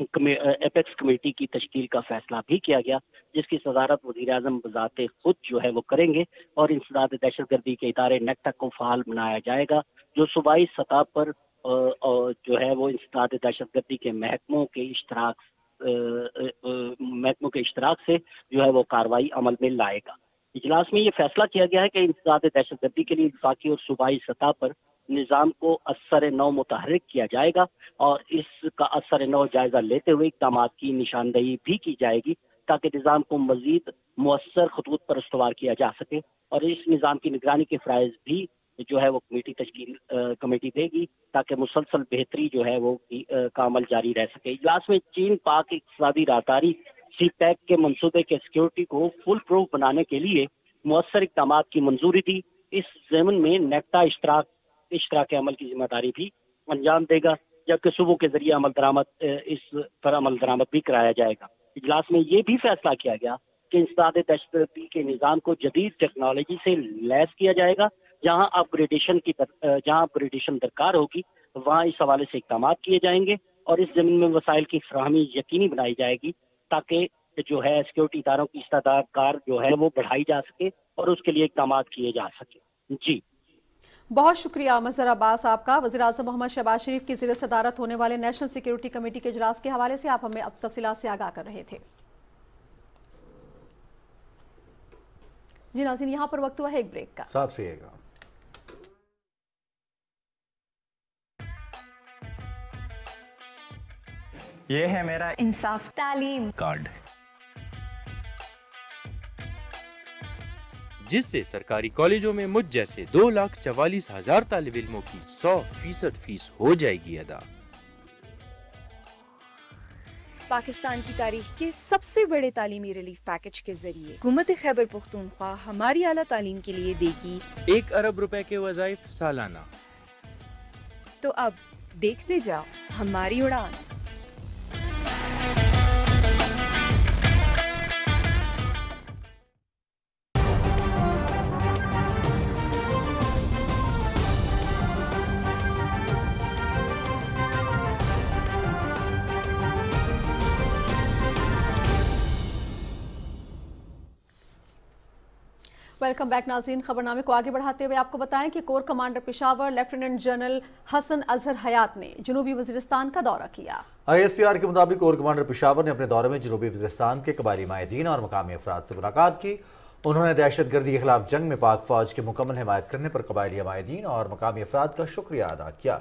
एपेक्स कमेटी की तश्ल का फैसला भी किया गया जिसकी सदारत वजी अजम बजाते खुद जो है वो करेंगे और इंसदाद दहशत गर्दी के इदारे तक को फाल बनाया जाएगा जो सूबाई सतह पर जो है वो इंसदाद दहशत गर्दी के महकमों के इश्तराक महकमों के इश्तराक से जो है वो कार्रवाई अमल में लाएगा इजलास में ये फैसला किया गया है कि इंतजाम दहशत गर्दी के लिए इफाकी और सूबाई सतह पर निज़ाम को असर नौ मुतहरक किया जाएगा और इसका असर नौ जायजा लेते हुए इकदाम की निशानदेही भी की जाएगी ताकि निज़ाम को मजीद मवसर खतूत पर उसवार किया जा सके और इस निज़ाम की निगरानी के फरज भी जो है वो कमेटी तश्ल कमेटी देगी ताकि मुसलसल बेहतरी जो है वो का अमल जारी रह सके इजलास में चीन पाक इकतदी राहदारी सी पैक के मनसूबे के सिक्योरिटी को फुल प्रूफ बनाने के लिए मौसर इकदाम की मंजूरी दी इस जमन में नेकटा इश्तराक इश्तराक अमल की जिम्मेदारी भी अंजाम देगा जबकि सुबह के जरिए अमल दरामद इस पर अमल दरामद भी कराया जाएगा इजलास में ये भी फैसला किया गया कि इंसदाद दहशतगर्दी के निज़ाम को जदीद टेक्नोलॉजी से लैस किया जाएगा जहां अपग्रेडेशन की जहां अपग्रेडेशन दरकार होगी वहां इस हवाले से इकदाम किए जाएंगे और इस जमीन में वसाइल की फ्राहमी यकीनी बनाई जाएगी ताकि जो है सिक्योरिटी इदारों की इस्तादार जो है वो बढ़ाई जा सके और उसके लिए इकदाम किए जा सके जी बहुत शुक्रिया मजहर अब्बास आपका वजी अजम मोहम्मद शहबाज शरीफ की जिर सदारत होने वाले नेशनल सिक्योरिटी कमेटी के अजलास के हवाले से आप हमें अब तफसीत से आगाह कर रहे थे जी नाजिन यहाँ पर वक्त हुआ है एक ब्रेक का साथ रहिएगा ये है मेरा इंसाफ तालीम कार्ड जिससे सरकारी कॉलेजों में मुझ जैसे दो लाख चवालीस हजार तालब इलमों की सौ फीसद फीस हो जाएगी अदा पाकिस्तान की तारीख के सबसे बड़े तालीमी रिलीफ पैकेज के जरिए हुकूमत खैबर पुख्तूनख्वा हमारी आला तालीम के लिए देगी एक अरब रुपए के वजायफ सालाना तो अब देखते जाओ हमारी उड़ान वेलकम बैक नाजीन खबरनामे को आगे बढ़ाते हुए आपको बताएं कि core commander Peshawar lieutenant general Hasan Azhar Hayat ने जनूबी वजीरिस्तान का दौरा किया आईएसपीआर के मुताबिक कोर कमांडर पिशावर ने अपने दौरे में जनूबी वजीरिस्तान के कबायली माहदीन और मकामी अफराद से मुलाकात की उन्होंने दहशत गर्दी के खिलाफ जंग में पाक फौज की मुकम्मल हमायत करने पर कबायली माहदीन और मकामी अफराद का शुक्रिया अदा किया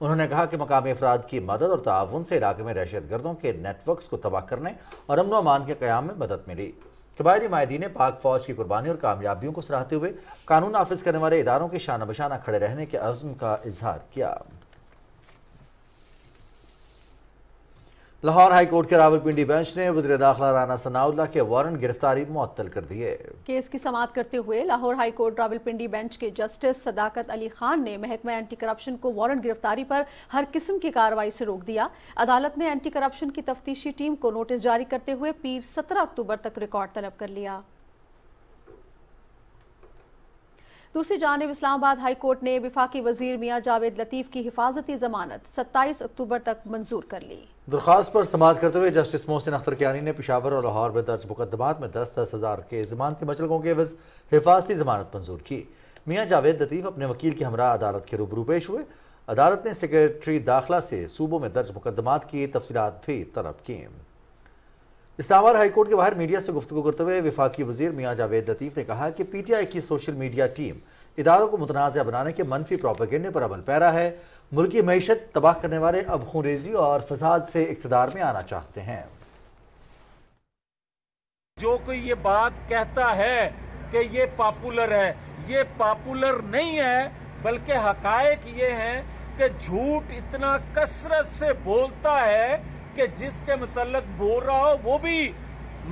उन्होंने कहा कि मकामी अफराद की मदद और ताउन से इलाके में दहशत गर्दों के नेटवर्क को तबाह करने और अमन अमान के क्याम में मदद मिली कबायली माहदीन पाक फौज की कुर्बानी और कामयाबियों को सराहते हुए कानून नाफिज करने वाले इदारों के शाना बशाना खड़े रहने के अज़म का इजहार किया लाहौर हाई कोर्ट के रावलपिंडी बेंच ने वजर दाखिला राना सनाउल्ला के वारंट गिरफ्तारी मुअत्तल कर दिए केस की समाप्त करते हुए Lahore high court Rawalpindi bench के जस्टिस सदाकत अली खान ने महकमा एंटी करप्शन को वारंट गिरफ्तारी पर हर किस्म की कार्रवाई से रोक दिया अदालत ने एंटी करप्शन की तफ्तीशी टीम को नोटिस जारी करते हुए पीर सत्रह अक्टूबर तक रिकॉर्ड तलब कर लिया दूसरी जानब इस्लामाबाद हाई कोर्ट ने विफाकी वजीर मियाँ जावेद लतीफ़ की हिफाजती जमानत 27 अक्टूबर तक मंजूर कर ली दरख्वास्त पर समाप्त करते हुए जस्टिस मोहसिन अख्तर कियानी ने पिशावर और लाहौर में दर्ज मुकदमात में दस दस हज़ार के जमानती मचलकों के हिफाजती जमानत मंजूर की मियाँ जावेद लतीफ़ अपने वकील के हमरा अदालत के रूबरू पेश हुए अदालत ने सेक्रेटरी दाखिला से सूबों में दर्ज मुकदमात की तफसीत भी तलब की इस्लामाबाद हाईकोर्ट के बाहर मीडिया से गुफ्तु करते हुए विफाकी वजीर मियाँ जावेद लतीफ़ ने कहा कि पी टी आई की सोशल मीडिया टीम इदारों को मुतनाज़ बनाने के मनफी प्रोपेगेंडे पर अमल पैरा है मुल्की मीशत तबाह करने वाले अब खूनरेजी और फसाद से इकतदार में आना चाहते हैं जो कोई ये बात कहता है कि ये पॉपुलर है ये पॉपुलर नहीं है बल्कि हकायक ये हैं कि झूठ इतना कसरत से बोलता है कि जिसके मतलब बोल रहा हो वो भी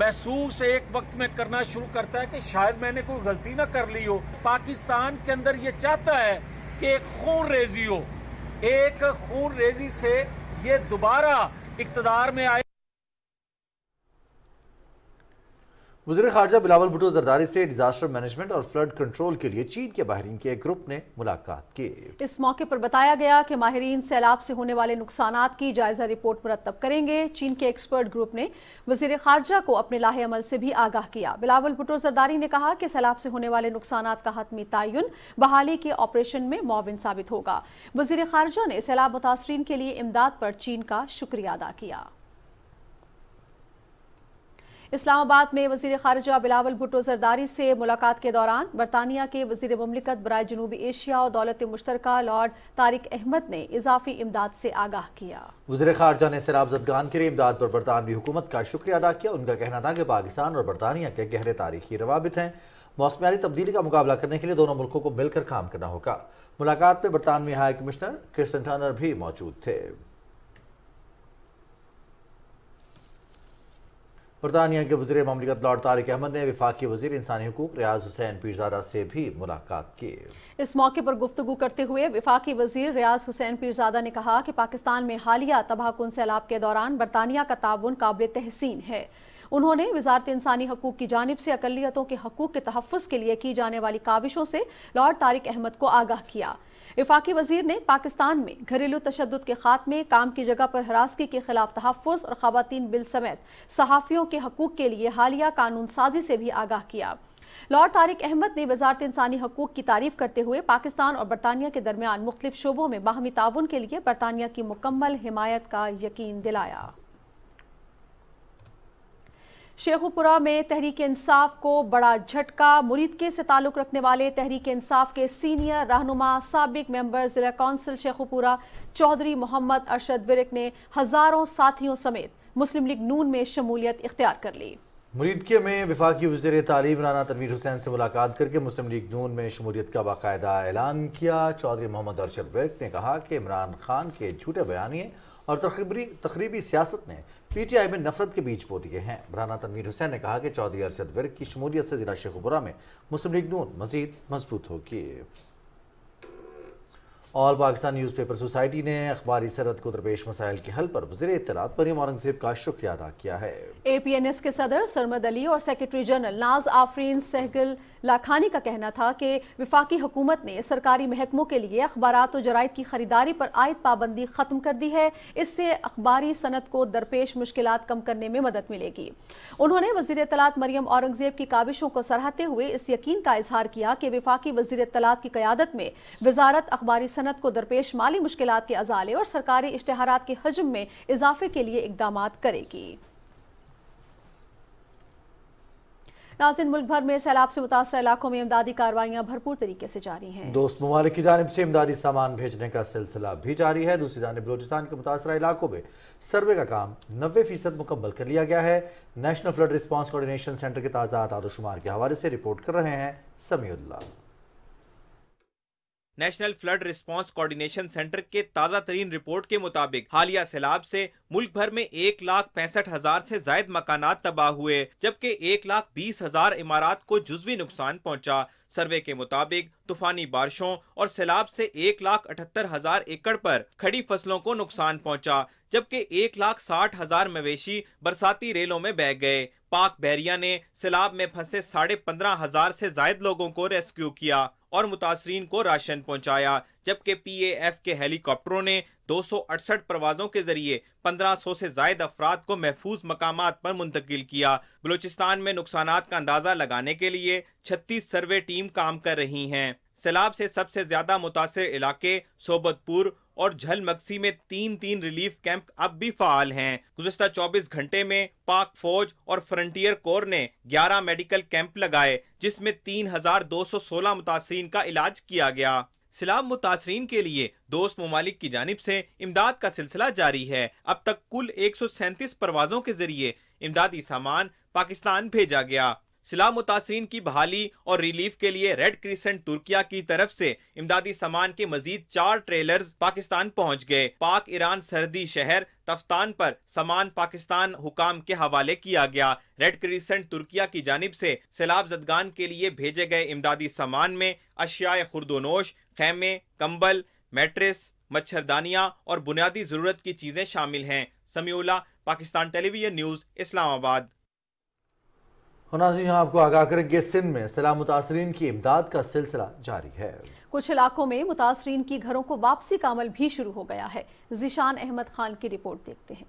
महसूस एक वक्त में करना शुरू करता है कि शायद मैंने कोई गलती ना कर ली हो पाकिस्तान के अंदर ये चाहता है कि एक खून रेजी हो एक खून रेजी से ये दोबारा इकतदार में आए वजी खारजा बिलावल भुटो जरदारी से डिजास्टर मैनेजमेंट और फ्लड कंट्रोल के लिए चीन के माहरीन के एक ग्रुप ने मुलाकात की इस मौके पर बताया गया कि माहरीन सैलाब से होने वाले नुकसान की जायजा रिपोर्ट मुरतब करेंगे चीन के एक्सपर्ट ग्रुप ने वजी खारजा को अपने लाहे अमल से भी आगाह किया बिलावल भुटो जरदारी ने कहा कि सैलाब से होने वाले नुकसान का हतमी तयन बहाली के ऑपरेशन में मुआविन साबित होगा वजीर खारजा ने सैलाब मुतासरी के लिए इमदाद पर चीन का शुक्रिया अदा किया इस्लामाबाद में वजीर खारजा बिलावल भुट्टो जरदारी से मुलाकात के दौरान बरतानिया के वजीर ममलिकत बरए जनूबी एशिया और दौलत मुश्तर लॉर्ड तारिक अहमद ने इजाफी इमदाद से आगाह किया वजीर खारजा ने सराब जदगान के लिए इमदाद पर बरतानवी हुकूमत का शुक्रिया अदा किया उनका कहना था कि पाकिस्तान और बरतानिया के गहरे तारीखी रवाबित हैं मौसमियाती तब्दीली का मुकाबला करने के लिए दोनों मुल्कों को मिलकर काम करना होगा मुलाकात में बरतानवी हाई कमिश्नर क्रिस्टन टर्नर भी मौजूद थे बरतानिया के वजी ममलिकत लॉर्ड तारिक अहमद ने विफाक वजी इंसानी हकूक रियाज हुसैन पीरजादा से भी मुलाकात की इस मौके पर गुफ्तु करते हुए विफाक वजीर रियाज हुसैन पीरजादा ने कहा कि पाकिस्तान में हालिया तबाहकुन सैलाब के दौरान बरतानिया का ताउन काबिल तहसीन है उन्होंने वजारत इंसानी हकूक की जानब से अकलीतों के हकूक के तहफ़ के लिए की जाने वाली काविशों से लॉर्ड तारिक अहमद को आगाह किया इफाकी वजीर ने पाकिस्तान में घरेलू तशद के खात्मे काम की जगह पर हरासगी के खिलाफ तहफ़ और खातन बिल समेत सहाफ़ियों के हकूक़ के लिए हालिया कानून साजी से भी आगाह किया लॉर्ड तारिक अहमद ने वजारत इंसानी हकूक की तारीफ करते हुए पाकिस्तान और बरतानिया के दरमियान मुख्तफ शोबों में बाहमी ताउन के लिए बरतानिया की मुकम्मल हिमायत का यकीन दिलाया शेखुपुरा में तहरीक इंसाफ को बड़ा झटका मुरीद के से ताल्लुक रखने वाले तहरीक इंसाफ के सीनियर रहनुमा सबक मेंबर जिला कौंसिल शेखुपुरा चौधरी मोहम्मद अरशद विरक ने हजारों साथियों समेत मुस्लिम लीग नून में शमूलियत इख्तियार कर ली मुरीद में विफाकी वजीर तालीम राना तनवीर हुसैन से मुलाकात करके मुस्लिम लीग नून में शमूलियत का बाकायदा ऐलान किया चौधरी मोहम्मद अरशद विरक ने कहा कि इमरान खान के झूठे बयानी और तकरीबी सियासत ने पीटीआई में नफरत के बीच बो दिए हैं राना तनवीर हुसैन ने कहा कि चौधरी अरसद विर्क की शमूलियत से जिला शेखपुरा में मुस्लिम लीग नून मजीद मजबूत होगी all Pakistan newspaper society ने अखबारी सरहद को दरपेश मसाइल के हल पर वजी इतलात पर औरंगजेब का शुक्रिया अदा किया है ए पी एन एस के सदर सरमद अली और सेक्रेटरी जनरल नाज आफरीन सहगल लाखानी का कहना था कि विफाकी हुकूमत ने सरकारी महकमों के लिए अखबार और जराइद की खरीदारी पर आयद पाबंदी ख़त्म कर दी है इससे अखबारी सनत को दरपेश मुश्किल कम करने में मदद मिलेगी उन्होंने वजीर तलात मरियम औरंगजेब की काबिशों को सराहते हुए इस यकीन का इजहार किया कि विफाकी वजी तलात की क्यादत में वजारत अखबारी सनत को दरपेश माली मुश्किल के अजाले और सरकारी इश्तहार के हजम में इजाफे के लिए इकदाम करेगी नाजिन मुल्क भर में सैलाब से मुतासर इलाकों में इमदादी कार्रवाइयाँ भरपूर तरीके से जारी हैं दोस्त ममालिक की जानब से इमदादी सामान भेजने का सिलसिला भी जारी है दूसरी जानब बलोचिस्तान के मुतासर इलाकों में सर्वे का काम नबे फीसद मुकम्मल कर लिया गया है national flood response coordination centre के ताज़ा आदोशुमार के हवाले से रिपोर्ट कर रहे हैं Samiullah national flood response coordination centre के ताज़ा तरीन रिपोर्ट के मुताबिक हालिया सैलाब से मुल्क भर में एक लाख पैंसठ हजार ऐसी जायद मकान तबाह हुए जबकि एक लाख बीस हजार इमारत को जुजवी नुकसान पहुंचा सर्वे के मुताबिक तूफानी बारिशों और सैलाब से एक लाख अठहत्तर हजार एकड़ पर खड़ी फसलों को नुकसान पहुंचा जबकि एक लाख साठ हजार मवेशी बरसाती रेलों में बह गए पाक बैरिया ने सैलाब में फंसे साढ़े पंद्रह हजार से जायद लोगों को रेस्क्यू किया और मुतासरीन को राशन पहुंचाया जबकि पीएएफ के हेलीकॉप्टरों ने दो प्रवाजों के जरिए 1500 से जायद अफराद को महफूज मकाम पर मुंतकिल किया बलूचिस्तान में नुकसान का अंदाजा लगाने के लिए छत्तीस सर्वे टीम काम कर रही हैं सैलाब से सबसे ज्यादा मुतासर इलाके सोबतपुर और झलमक्सी में तीन तीन रिलीफ कैंप अब भी फाल हैं गुजस्ता 24 घंटे में पाक फौज और फ्रंटियर कोर ने 11 मेडिकल कैंप लगाए जिसमें 3,216 मुतासरीन का इलाज किया गया सिलाब मुतासरीन के लिए दोस्त ममालिक की जानब से इमदाद का सिलसिला जारी है अब तक कुल एक परवाज़ों के जरिए इमदादी सामान पाकिस्तान भेजा गया सिला मुतासरीन की बहाली और रिलीफ के लिए रेड क्रिसेंट तुर्किया की तरफ से इमदादी सामान के मजीद चार ट्रेलर्स पाकिस्तान पहुंच गए पाक ईरान सरहदी शहर तफ्तान पर सामान पाकिस्तान हुकाम के हवाले किया गया रेड क्रिसेंट तुर्किया की जानब से सैलाब जदगान के लिए भेजे गए इमदादी सामान में अशियाए खुरदोनोश खेमे कंबल मेट्रिस मच्छरदानियाँ और बुनियादी ज़रूरत की चीज़ें शामिल हैं समीउला पाकिस्तान टेलीविजन न्यूज़ इस्लामाबाद नाजी यहाँ आपको आगाह करेंगे सिंध में सलाह मुतासरीन की इमदाद का सिलसिला जारी है कुछ इलाकों में मुतासरीन की घरों को वापसी का अमल भी शुरू हो गया है जिशान अहमद खान की रिपोर्ट देखते हैं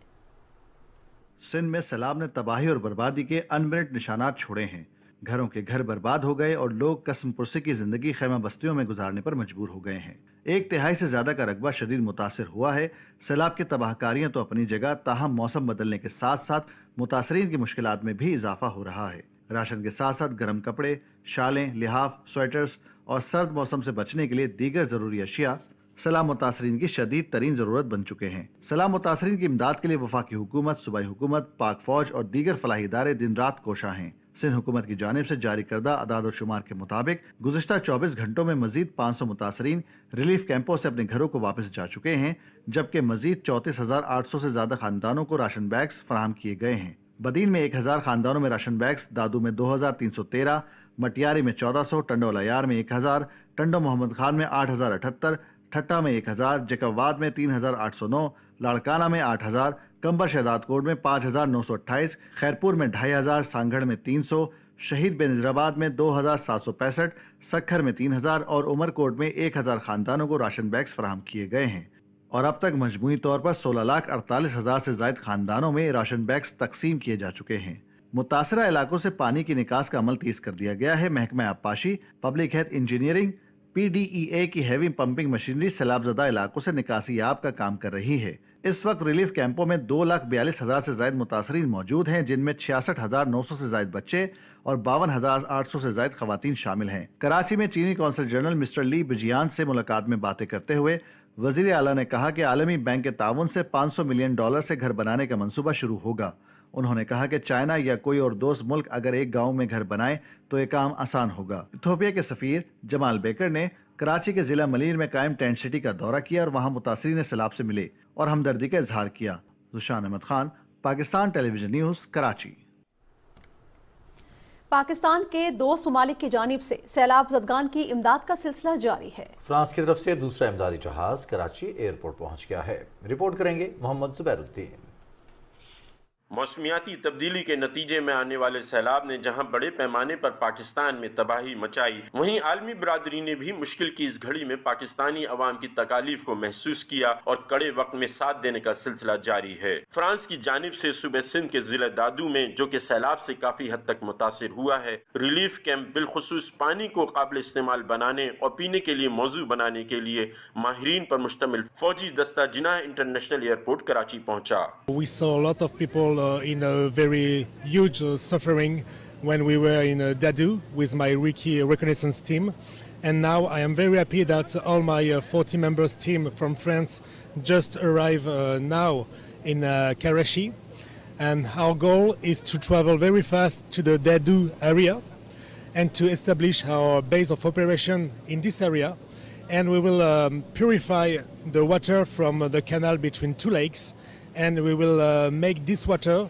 सिंध में सैलाब ने तबाही और बर्बादी के अनमिनट निशानात छोड़े हैं घरों के घर बर्बाद हो गए और लोग कसम पुरसी की जिंदगी खैमा बस्तियों में गुजारने पर मजबूर हो गए हैं एक तिहाई से ज्यादा का रकबा शदीद मुतासर हुआ है सैलाब की तबाहकारियां तो अपनी जगह ताहम मौसम बदलने के साथ साथ मुतासरीन की मुश्किल में भी इजाफा हो रहा है राशन के साथ साथ गर्म कपड़े शालें लिहाफ स्वेटर्स और सर्द मौसम से बचने के लिए दीगर ज़रूरी अशिया सलाम मुतासरीन की शदीद तरीन ज़रूरत बन चुके हैं सलाम मुतासरीन की इमदाद के लिए वफाकी हुकूमत सूबाई हुकूमत पाक फौज और दीगर फलाही इदारे दिन रात कोशा हैं सिंध हुकूमत की जानब से जारी करदा अदाद और शुमार के मुताबिक गुजशत 24 घंटों में मजीद 500 सौ मुतासरीन रिलीफ कैंपों से अपने घरों को वापस जा चुके हैं जबकि मजीद चौंतीस हजार आठ सौ से ज्यादा खानदानों को राशन बैग्स फराम किए गए हैं बदीन में एक हजार खानदानों में राशन बैग्स दादू में दो हजार तीन सौ तेरह मटियारी में चौदह सौ टंडोला यार में एक हजार टंडो मोहम्मद खान में आठ हजार अठहत्तर ठट्टा में एक हजार जकबाबाद में तीन हजार आठ सौ नौ लाड़काना में आठ हजार कंबर शहजादकोट में पाँच हजार नौ सौ अट्ठाईस खैरपुर में ढाई हजार सांगढ़ में तीन सौ शहीद बेनजराबाद में दो हजार सात सौ पैंसठ सखर में तीन हजार और उमरकोट में एक हजार खानदानों को राशन बैग्स फराहम किए गए हैं और अब तक मजमू तौर पर सोलह लाख अड़तालीस हज़ार ऐसी जायद खानदानों में राशन बैग तकसीम किए जा चुके हैं मुतासरा इलाकों से पानी की निकास का अमल तेज कर दिया गया है महकमा आबपाशी पब्लिक हेल्थ इंजीनियरिंग ए की हैवी पंपिंग मशीनरी सैलाबजदा इलाकों ऐसी निकासी आब का काम कर रही है इस वक्त रिलीफ कैंपों में दो लाख बयालीस हजार ऐसी जायद मुतासरी मौजूद हैं जिनमें छियासठ हजार नौ सौ ऐसी जायद बच्चे और बावन हजार आठ सौ ऐसी जायद खुवान शामिल हैं कराची में चीनी consul general mister Li Bijian से मुलाकात में बातें करते हुए वजीर अला ने कहा कि आलमी बैंक के ताउन से 500 मिलियन डॉलर से घर बनाने का मंसूबा शुरू होगा उन्होंने कहा कि चाइना या कोई और दोस्त मुल्क अगर एक गांव में घर बनाए तो ये काम आसान होगा इथोपिया के सफ़ीर जमाल बेकर ने कराची के ज़िला मलिर में कायम टेंट सिटी का दौरा किया और वहाँ मुतासरीन सैलाब से मिले और हमदर्दी का इजहार किया जुशान अहमद खान पाकिस्तान टेलीविजन न्यूज़ कराची पाकिस्तान के दो ममालिक की जानब से सैलाब जदगान की इमदाद का सिलसिला जारी है फ्रांस की तरफ से दूसरा इमदादी जहाज कराची एयरपोर्ट पहुंच गया है रिपोर्ट करेंगे मोहम्मद जुबैरुद्दीन मौसमियाती तब्दीली के नतीजे में आने वाले सैलाब ने जहां बड़े पैमाने पर पाकिस्तान में तबाही मचाई वहीं आलमी बरदरी ने भी मुश्किल की इस घड़ी में पाकिस्तानी अवाम की तकालीफ को महसूस किया और कड़े वक्त में साथ देने का सिलसिला जारी है फ्रांस की जानब ऐसी सुबह सिंध के जिले दादू में जो की सैलाब ऐसी काफी हद तक मुतासर हुआ है रिलीफ कैंप बिलखसूस पानी को काबिल इस्तेमाल बनाने और पीने के लिए मौजू बनाने के लिए माहरीन पर मुश्तमिल फौजी दस्ता जिना इंटरनेशनल एयरपोर्ट कराची पहुँचा in a very huge suffering when we were in uh, Dadu with my Ricky reconnaissance team. And now I am very happy that all my uh, 40 members team from France just arrived uh, now in Karachi. And our goal is to travel very fast to the Dadu area and to establish our base of operation in this area. And we will um, purify the water from the canal between two lakes and we will uh, make this water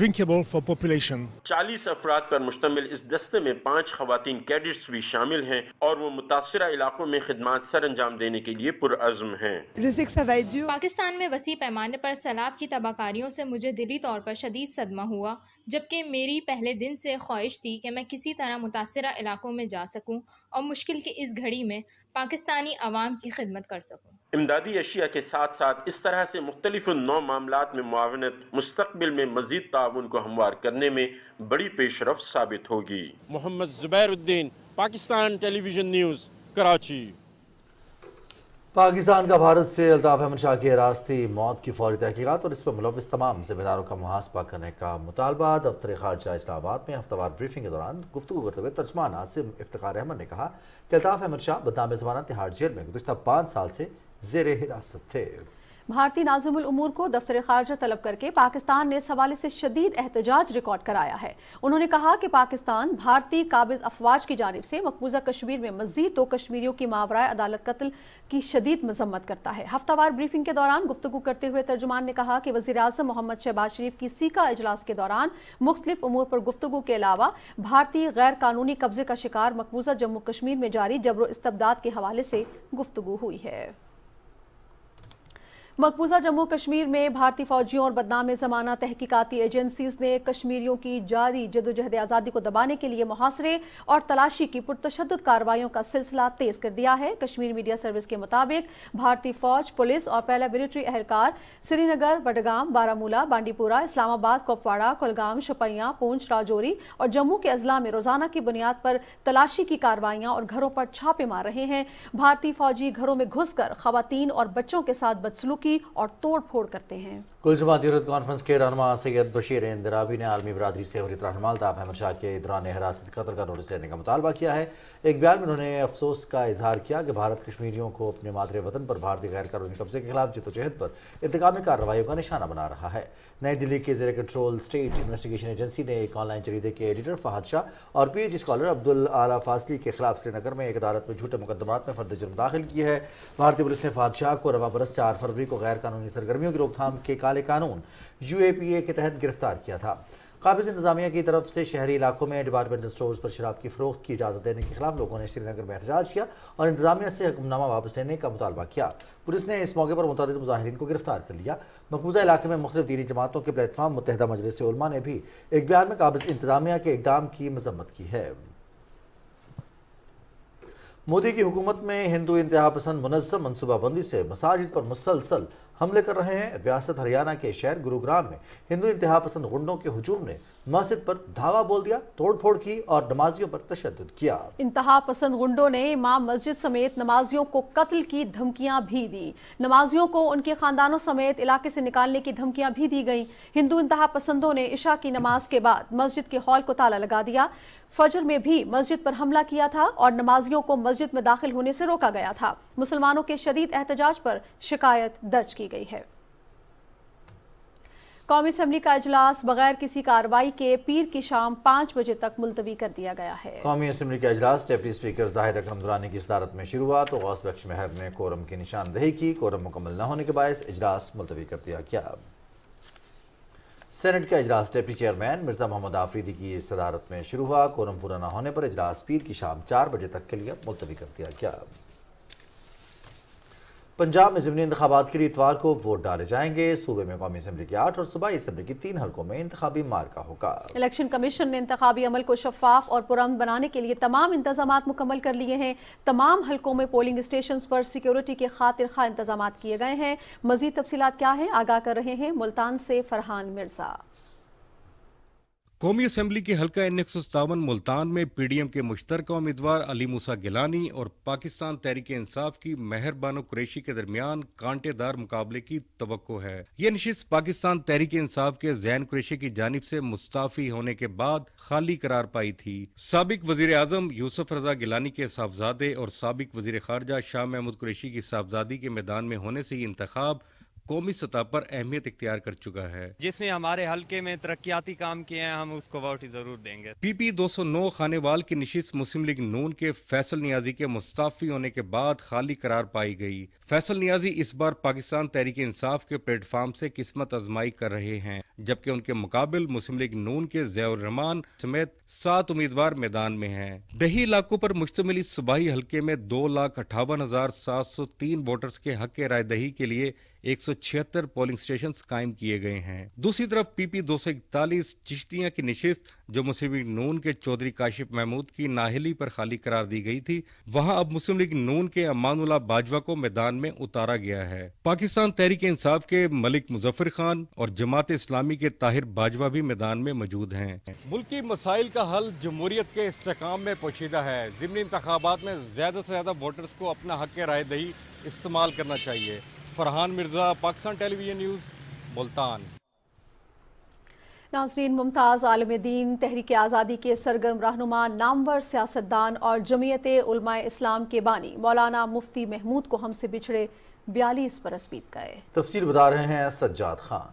drinkable for population. 40 अफराद पर मुश्तमिल इस दस्ते में पाँच खातन cadets भी शामिल हैं और वो मुतासर इलाकों में खदमात सर अंजाम देने के लिए पुरज़म हैं पाकिस्तान में वसी पैमाने पर सैलाब की तबाहकारियों से मुझे दिली तौर पर शदीद सदमा हुआ जबकि मेरी पहले दिन से ख्वाहिश थी कि मैं किसी तरह मुतासर इलाकों में जा सकूँ और मुश्किल की इस घड़ी में पाकिस्तानी आवाम की खिदमत कर सकूँ इमदादी अशिया के साथ साथ इस तरह से मुख्तलिफ नौ मामला में मुआवनत मुस्तबिल में मजीद ताउन को हमवार करने में बड़ी पेशरफ साबित होगी मोहम्मद जुबैरुद्दीन पाकिस्तान टेलीविजन न्यूज़ कराची पाकिस्तान का भारत से अल्ताफ़ अहमद शाह की रास्ती मौत की फौरी तहकीकत और इस पर मुलविस तमाम जिम्मेदारों का मुहासबा करने का मुतालबा दफ्तर खारजा इस्लामाबाद में हफ्तावार ब्रीफिंग के दौरान गुफ्तु करते हुए तर्जमान आसिम इफ्तार अहमद ने कहा कि अल्ताफ़ अहमद शाह बदनाम जमाना तिहाड़ जेल में गुजशत पाँच साल से जेर हिरासत थे भारतीय नाजुल उमूर को दफ्तर खारजा तलब करके पाकिस्तान ने इस हवाले से शदीद एहतजाज रिकॉर्ड कराया है उन्होंने कहा कि पाकिस्तान भारतीय काबिज अफवाज की जानब से मकबूजा कश्मीर में मजीद दो कश्मीरियों की मावरा अदालत कत्ल की शदीद मजम्मत करता है हफ्तावार ब्रीफिंग के दौरान गुफ्तु करते हुए तर्जुमान ने कहा कि वजी अजम मोहम्मद शहबाज शरीफ की सीका अजलास के दौरान मुख्तलिफ उमूर पर गुफ्तु के अलावा भारतीय गैर कानूनी कब्जे का शिकार मकबूजा जम्मू कश्मीर में जारी जबरो इस्तबदाद के हवाले से गुफ्तु हुई है मकबूजा जम्मू कश्मीर में भारतीय फौजियों और बदनाम जमाना तहकीकती एजेंसीज ने कश्मीरियों की जारी जदोजहद आज़ादी को दबाने के लिए मुहासरे और तलाशी की पुरतशद कार्रवाइयों का सिलसिला तेज कर दिया है कश्मीर मीडिया सर्विस के मुताबिक भारतीय फौज पुलिस और पहला मिलिट्री एहलकार श्रीनगर बडगाम बारामूला बांडीपुरा इस्लामाबाद कुपवाड़ा कुलगाम शपैया पूंछ राजौरी और जम्मू के अजला में रोजाना की बुनियाद पर तलाशी की कार्रवाइयां और घरों पर छापे मार रहे हैं भारतीय फौजी घरों में घुसकर खातन और बच्चों के साथ बदसलूकी और तोड़फोड़ करते हैं कुल जमात यूरत कॉन्फ्रेंस के रहन सैयद बशीर इंदिराबी ने आलमी बरदरी से वली रहनमाल ताब अहमद शाह के इदरान हरासत कतर का नोटिस लेने का मुतालबा किया है एक बयान में उन्होंने अफसोस का इजहार किया कि भारत कश्मीरियों को अपने मादरे वतन पर भारतीय गैर कानूनी कब्जे के खिलाफ जदोजहद पर इंतकामी कार्रवाई का निशाना बना रहा है नई दिल्ली के जेर कंट्रोल स्टेट इन्वेस्टिगेशन एजेंसी ने एक ऑनलाइन जरीदे के एडिटर फहद शाह और पी एच स्कॉलर अब्दुल आला फासली के खिलाफ श्रीनगर में एक अदालत में झूठे मुकदमात में फर्द जुर्म दाखिल किया है भारतीय पुलिस ने फहद शाह को रवा बरस चार फरवरी को गैर कानूनी सरगर्मियों की रोकथाम के कारण काले कानून यू के तहत गिरफ्तार किया था काबिज इंतजामिया की तरफ से शहरी इलाकों में डिपार्टमेंटल स्टोर्स पर शराब की फरोख्त की इजाज़त देने के खिलाफ लोगों ने श्रीनगर में एहतजाज किया और इंतजामिया से हुक्मनामा वापस लेने का मुतालबा किया पुलिस ने इस मौके पर मुतद मुजाहरीन को गिरफ्तार कर लिया मकबूजा इलाके में मुख्तु दीनी जमातों के प्लेटफार्म मुतहदा मजलिस ने भी एक बयान में काबिज इंतजामिया के इकदाम की मजम्मत की है मोदी की हुकूमत में हिंदू इंतहा पसंद मुनजम मनसूबाबंदी से मसाजिद पर मुसलसल हमले कर रहे हैं व्यासत हरियाणा के शहर गुरुग्राम में हिंदू इंतहा पसंद गुंडों के हजूम ने मस्जिद पर धावा बोल दिया तोड़फोड़ की और नमाजियों पर तशद किया इंतहा पसंद गुंडों ने इमाम मस्जिद समेत नमाजियों को कत्ल की धमकियां भी दी नमाजियों को उनके खानदानों समेत इलाके से निकालने की धमकियां भी दी गई हिंदू इंतहा पसंदों ने ईशा की नमाज के बाद मस्जिद के हॉल को ताला लगा दिया फजर में भी मस्जिद पर हमला किया था और नमाजियों को मस्जिद में दाखिल होने से रोका गया था मुसलमानों के शदीद एहतजाज पर शिकायत दर्ज की गई है कौमी असम्बली का अजलास बगैर किसी कार्रवाई के पीर की शाम पाँच बजे तक मुलतवी कर दिया गया है कौमी असम्बली का अजलास डिप्टी स्पीकर जाहिद अकरम दुरानी की सदारत में शुरू हुआ तो गौस बख्श महर ने कोरम की निशानदेही की कोरम मुकम्मल न होने के बायस अजलास मुलतवी कर दिया गया सेनेट का अजलास डिप्टी चेयरमैन मिर्जा मोहम्मद आफरीदी की सदारत में शुरू हुआ कोरम पूरा न होने पर अजलास पीर की शाम चार बजे तक के लिए मुलतवी कर दिया गया पंजाब में जमीनी इंतबात के लिए इतवार को वोट डाले जाएंगे सूबे में कौमी असम्बली की आठ और सुबह असम्बली की तीन हल्कों में इंतबी मार्का होगा इलेक्शन कमीशन ने इंतबी अमल को शफाफ और पुरम बनाने के लिए तमाम इंतजाम मुकम्मल कर लिए हैं तमाम हल्कों में पोलिंग स्टेशन पर सिक्योरिटी के खातिर खा इंतजाम किए गए हैं मजीद तफसीत क्या है आगाह कर रहे हैं मुल्तान से फरहान मिर्जा कौमी असम्बली के हल्का एन एक मुल्तान में पी डी एम के मुश्तर उम्मीदवार अली मूसा गिलानी और पाकिस्तान तहरीक इंसाफ की मेहर बानो कुरेशी के दरमियान कांटेदार मुकाबले की तो है ये नशिस्त पाकिस्तान तहरीक इंसाफ के जैन कुरेशी की जानब ऐसी मुस्ताफी होने के बाद खाली करार पाई थी सबक वजीर अजम यूसुफ रजा गिलानी के साहबजादे और सबक वजीर खारजा शाह महमूद कुरेशी की साहबजादी के मैदान में होने ऐसी इंतख्या कौमी सतह पर अहमियत इख्तियार कर चुका है जिसने हमारे हल्के में तरक्याती काम किए हैं हम उसको वोट जरूर देंगे पी पी दो सौ नौ खानेवाल की नशीस मुस्लिम लीग नून के फैसल नियाजी के मुस्ताफी होने के बाद खाली करार पाई गई फैसल नियाजी इस बार पाकिस्तान तहरीक इंसाफ के प्लेटफॉर्म से किस्मत आजमाई कर रहे हैं जबकि उनके मुकाबल मुस्लिम लीग नून के रहमान समेत सात उम्मीदवार मैदान में हैं दही इलाकों पर मुश्तमिल इस सूबाई हल्के में दो लाख अठावन हजार सात सौ तीन वोटर्स के हक रायदही के लिए 176 पोलिंग स्टेशन कायम किए गए हैं दूसरी तरफ पीपी दो सौ इकतालीस चिश्तियां की निशिस्त जो मुस्लिम लीग नून के चौधरी काशिफ महमूद की नाहली पर खाली करार दी गई थी वहां अब मुस्लिम लीग नून के अमानुल्ला बाजवा को मैदान में उतारा गया है पाकिस्तान तहरीक इंसाफ के मलिक मुजफ्फर खान और जमात इस्लामी के ताहिर बाजवा भी मैदान में मौजूद है मुल्की मसाइल का हल जमहूरियत के इसकाम में पोशीदा है जिमनी इंतबात में ज्यादा से ज्यादा वोटर्स को अपना हक राय दही इस्तेमाल करना चाहिए फरहान मिर्ज़ा पाकिस्तान टेलीविजन न्यूज़ मुल्तान नाजरीन मुमताज़ आलम दीन तहरीक आज़ादी के सरगर्म रहनुमा नामवर सियासतदान और जमीयत इस्लाम के बानी मौलाना मुफ्ती महमूद को हमसे बिछड़े बयालीस बरस बीत गए तफसील बता रहे हैं सज्जाद खान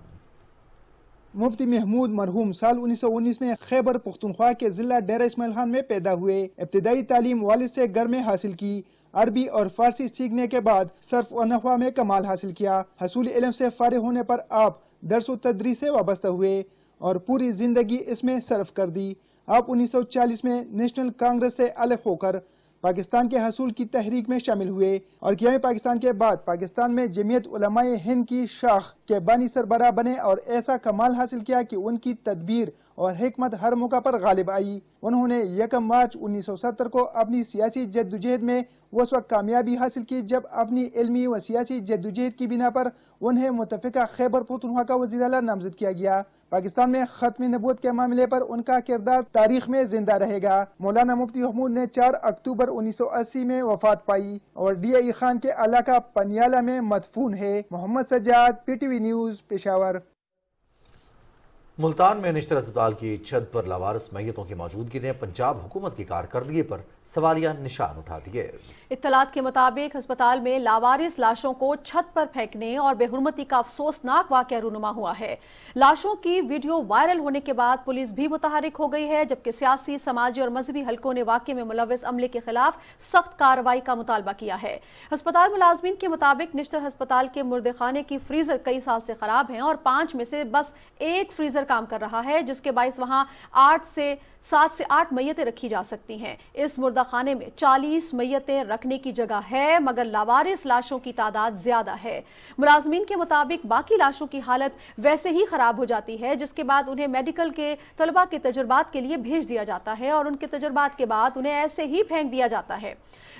मुफ्ती महमूद मरहूम साल उन्नीस सौ उन्नीस में खैबर पुख्तनख्वा के जिला डेरा इसमाइल खान में पैदा हुए इब्तदाई तालीम वालिद से घर में हासिल की अरबी और फारसी सीखने के बाद सर्फ और नफा में कमाल हासिल किया हसूल इलम से फारि होने पर आप दरस तदरी से वाबस्ता हुए और पूरी जिंदगी इसमें सर्फ कर दी आप 1940 में नेशनल कांग्रेस से अलग होकर पाकिस्तान के हसूल की तहरीक में शामिल हुए और क्याम पाकिस्तान के बाद पाकिस्तान में जमीयत उलमाए हिंद की शाख के बानी सरबरा बने और ऐसा कमाल हासिल किया कि उनकी तदबीर और हिकमत हर मौका पर गालिब आई उन्होंने यकम मार्च उन्नीस सौ सत्तर को अपनी सियासी जद्दोजहद में उस वक्त कामयाबी हासिल की जब अपनी इलमी व सियासी जद्दोजहद की बिना पर उन्हें मुतफ़ा खैबर पुतनहा का वजीर नामजद किया गया पाकिस्तान में खत्म नबूत के मामले पर उनका किरदार तारीख में जिंदा रहेगा मौलाना मुफ्ती महमूद ने 4 अक्टूबर 1980 में वफात पाई और डी आई खान के इलाका पनियाला में मदफून है मोहम्मद सजाद पीटीवी न्यूज पेशावर मुल्तान में निश्तर अस्पताल की छत पर लावारस मैतों की मौजूदगी ने पंजाब हुकूमत की कारकर्दगी पर सवालिया निशान उठा दिए इतलात के मुताबिक अस्पताल में लावारिस लाशों को छत पर फेंकने और बेहरमती का अफसोसनाक वाक़ रूनुमा हुआ है लाशों की वीडियो वायरल होने के बाद पुलिस भी मुतहरिक हो गई है जबकि सियासी समाजी और मजहबी हलकों ने वाक में मुलविस अमले के खिलाफ सख्त कार्रवाई का मुतालबा किया है अस्पताल मुलाजमीन के मुताबिक निश्तर अस्पताल के मुर्दखाने की फ्रीजर कई साल से खराब है और पांच में से बस एक फ्रीजर काम कर रहा है जिसके बाईस वहां आठ से सात से आठ मैयतें रखी जा सकती हैं इस मुर्दा खाने में चालीस मैयतें रखने की जगह है मगर लावारिस लाशों की तादाद ज्यादा है मुलाजमीन के मुताबिक बाकी लाशों की हालत वैसे ही खराब हो जाती है जिसके बाद उन्हें मेडिकल के तलबा के तजुर्बात के लिए भेज दिया जाता है और उनके तजर्बात के बाद उन्हें ऐसे ही फेंक दिया जाता है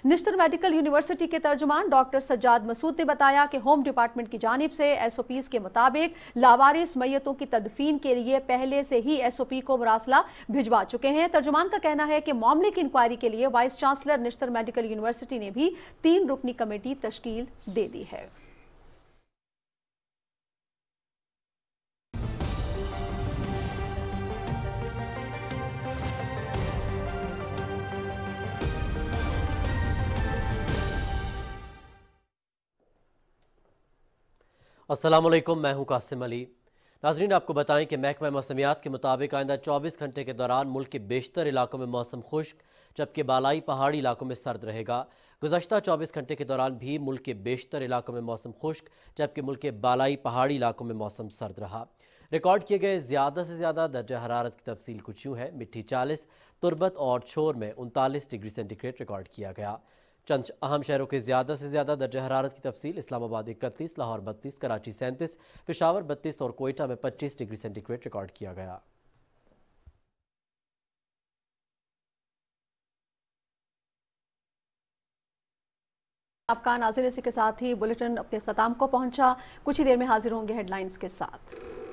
नेशनल मेडिकल यूनिवर्सिटी के तर्जुमान डॉक्टर सज्जाद मसूद ने बताया कि होम डिपार्टमेंट की जानब से एसओपीज के मुताबिक लावारिस मैतों की तदफीन के लिए पहले से ही एसओपी को मरासला भिजवा चुके हैं तर्जुमान का कहना है कि मामले की इंक्वायरी के लिए vice chancellor Nishtar medical university ने भी तीन रुकनी कमेटी तश्कील दे दी है असलम मैं हूं कासिम अली नाजरीन आपको बताएं कि महकमा मौसमियात के मुताबिक आइंदा चौबीस घंटे के दौरान मुल्क के बेशतर इलाकों में मौसम खुश्क जबकि बालाई पहाड़ी इलाकों में सर्द रहेगा गुजशत चौबीस घंटे के दौरान भी मुल्क के बेशतर इलाकों में मौसम खुश्क जबकि मुल्क के बालाई पहाड़ी इलाकों में मौसम सर्द रहा रिकॉर्ड किए गए ज़्यादा से ज़्यादा दर्ज हरारत की तफसील कुछ यूँ है मिट्टी चालीस तुरबत और छोर में उनतालीस डिग्री सेंटीग्रेड रिकॉर्ड किया गया चंद अहम शहरों के ज़्यादा से ज़्यादा दर्ज हरारत की तफसील इस्लामाबाद इकतीस लाहौर बत्तीस कराची सैंतीस पिशावर बत्तीस और कोयटा में पच्चीस डिग्री सेंटीग्रेड रिकॉर्ड किया गया आपका नाजिर इसी के साथ ही बुलेटिन अपने ख़त्म को पहुंचा कुछ ही देर में हाजिर होंगे हेडलाइंस के साथ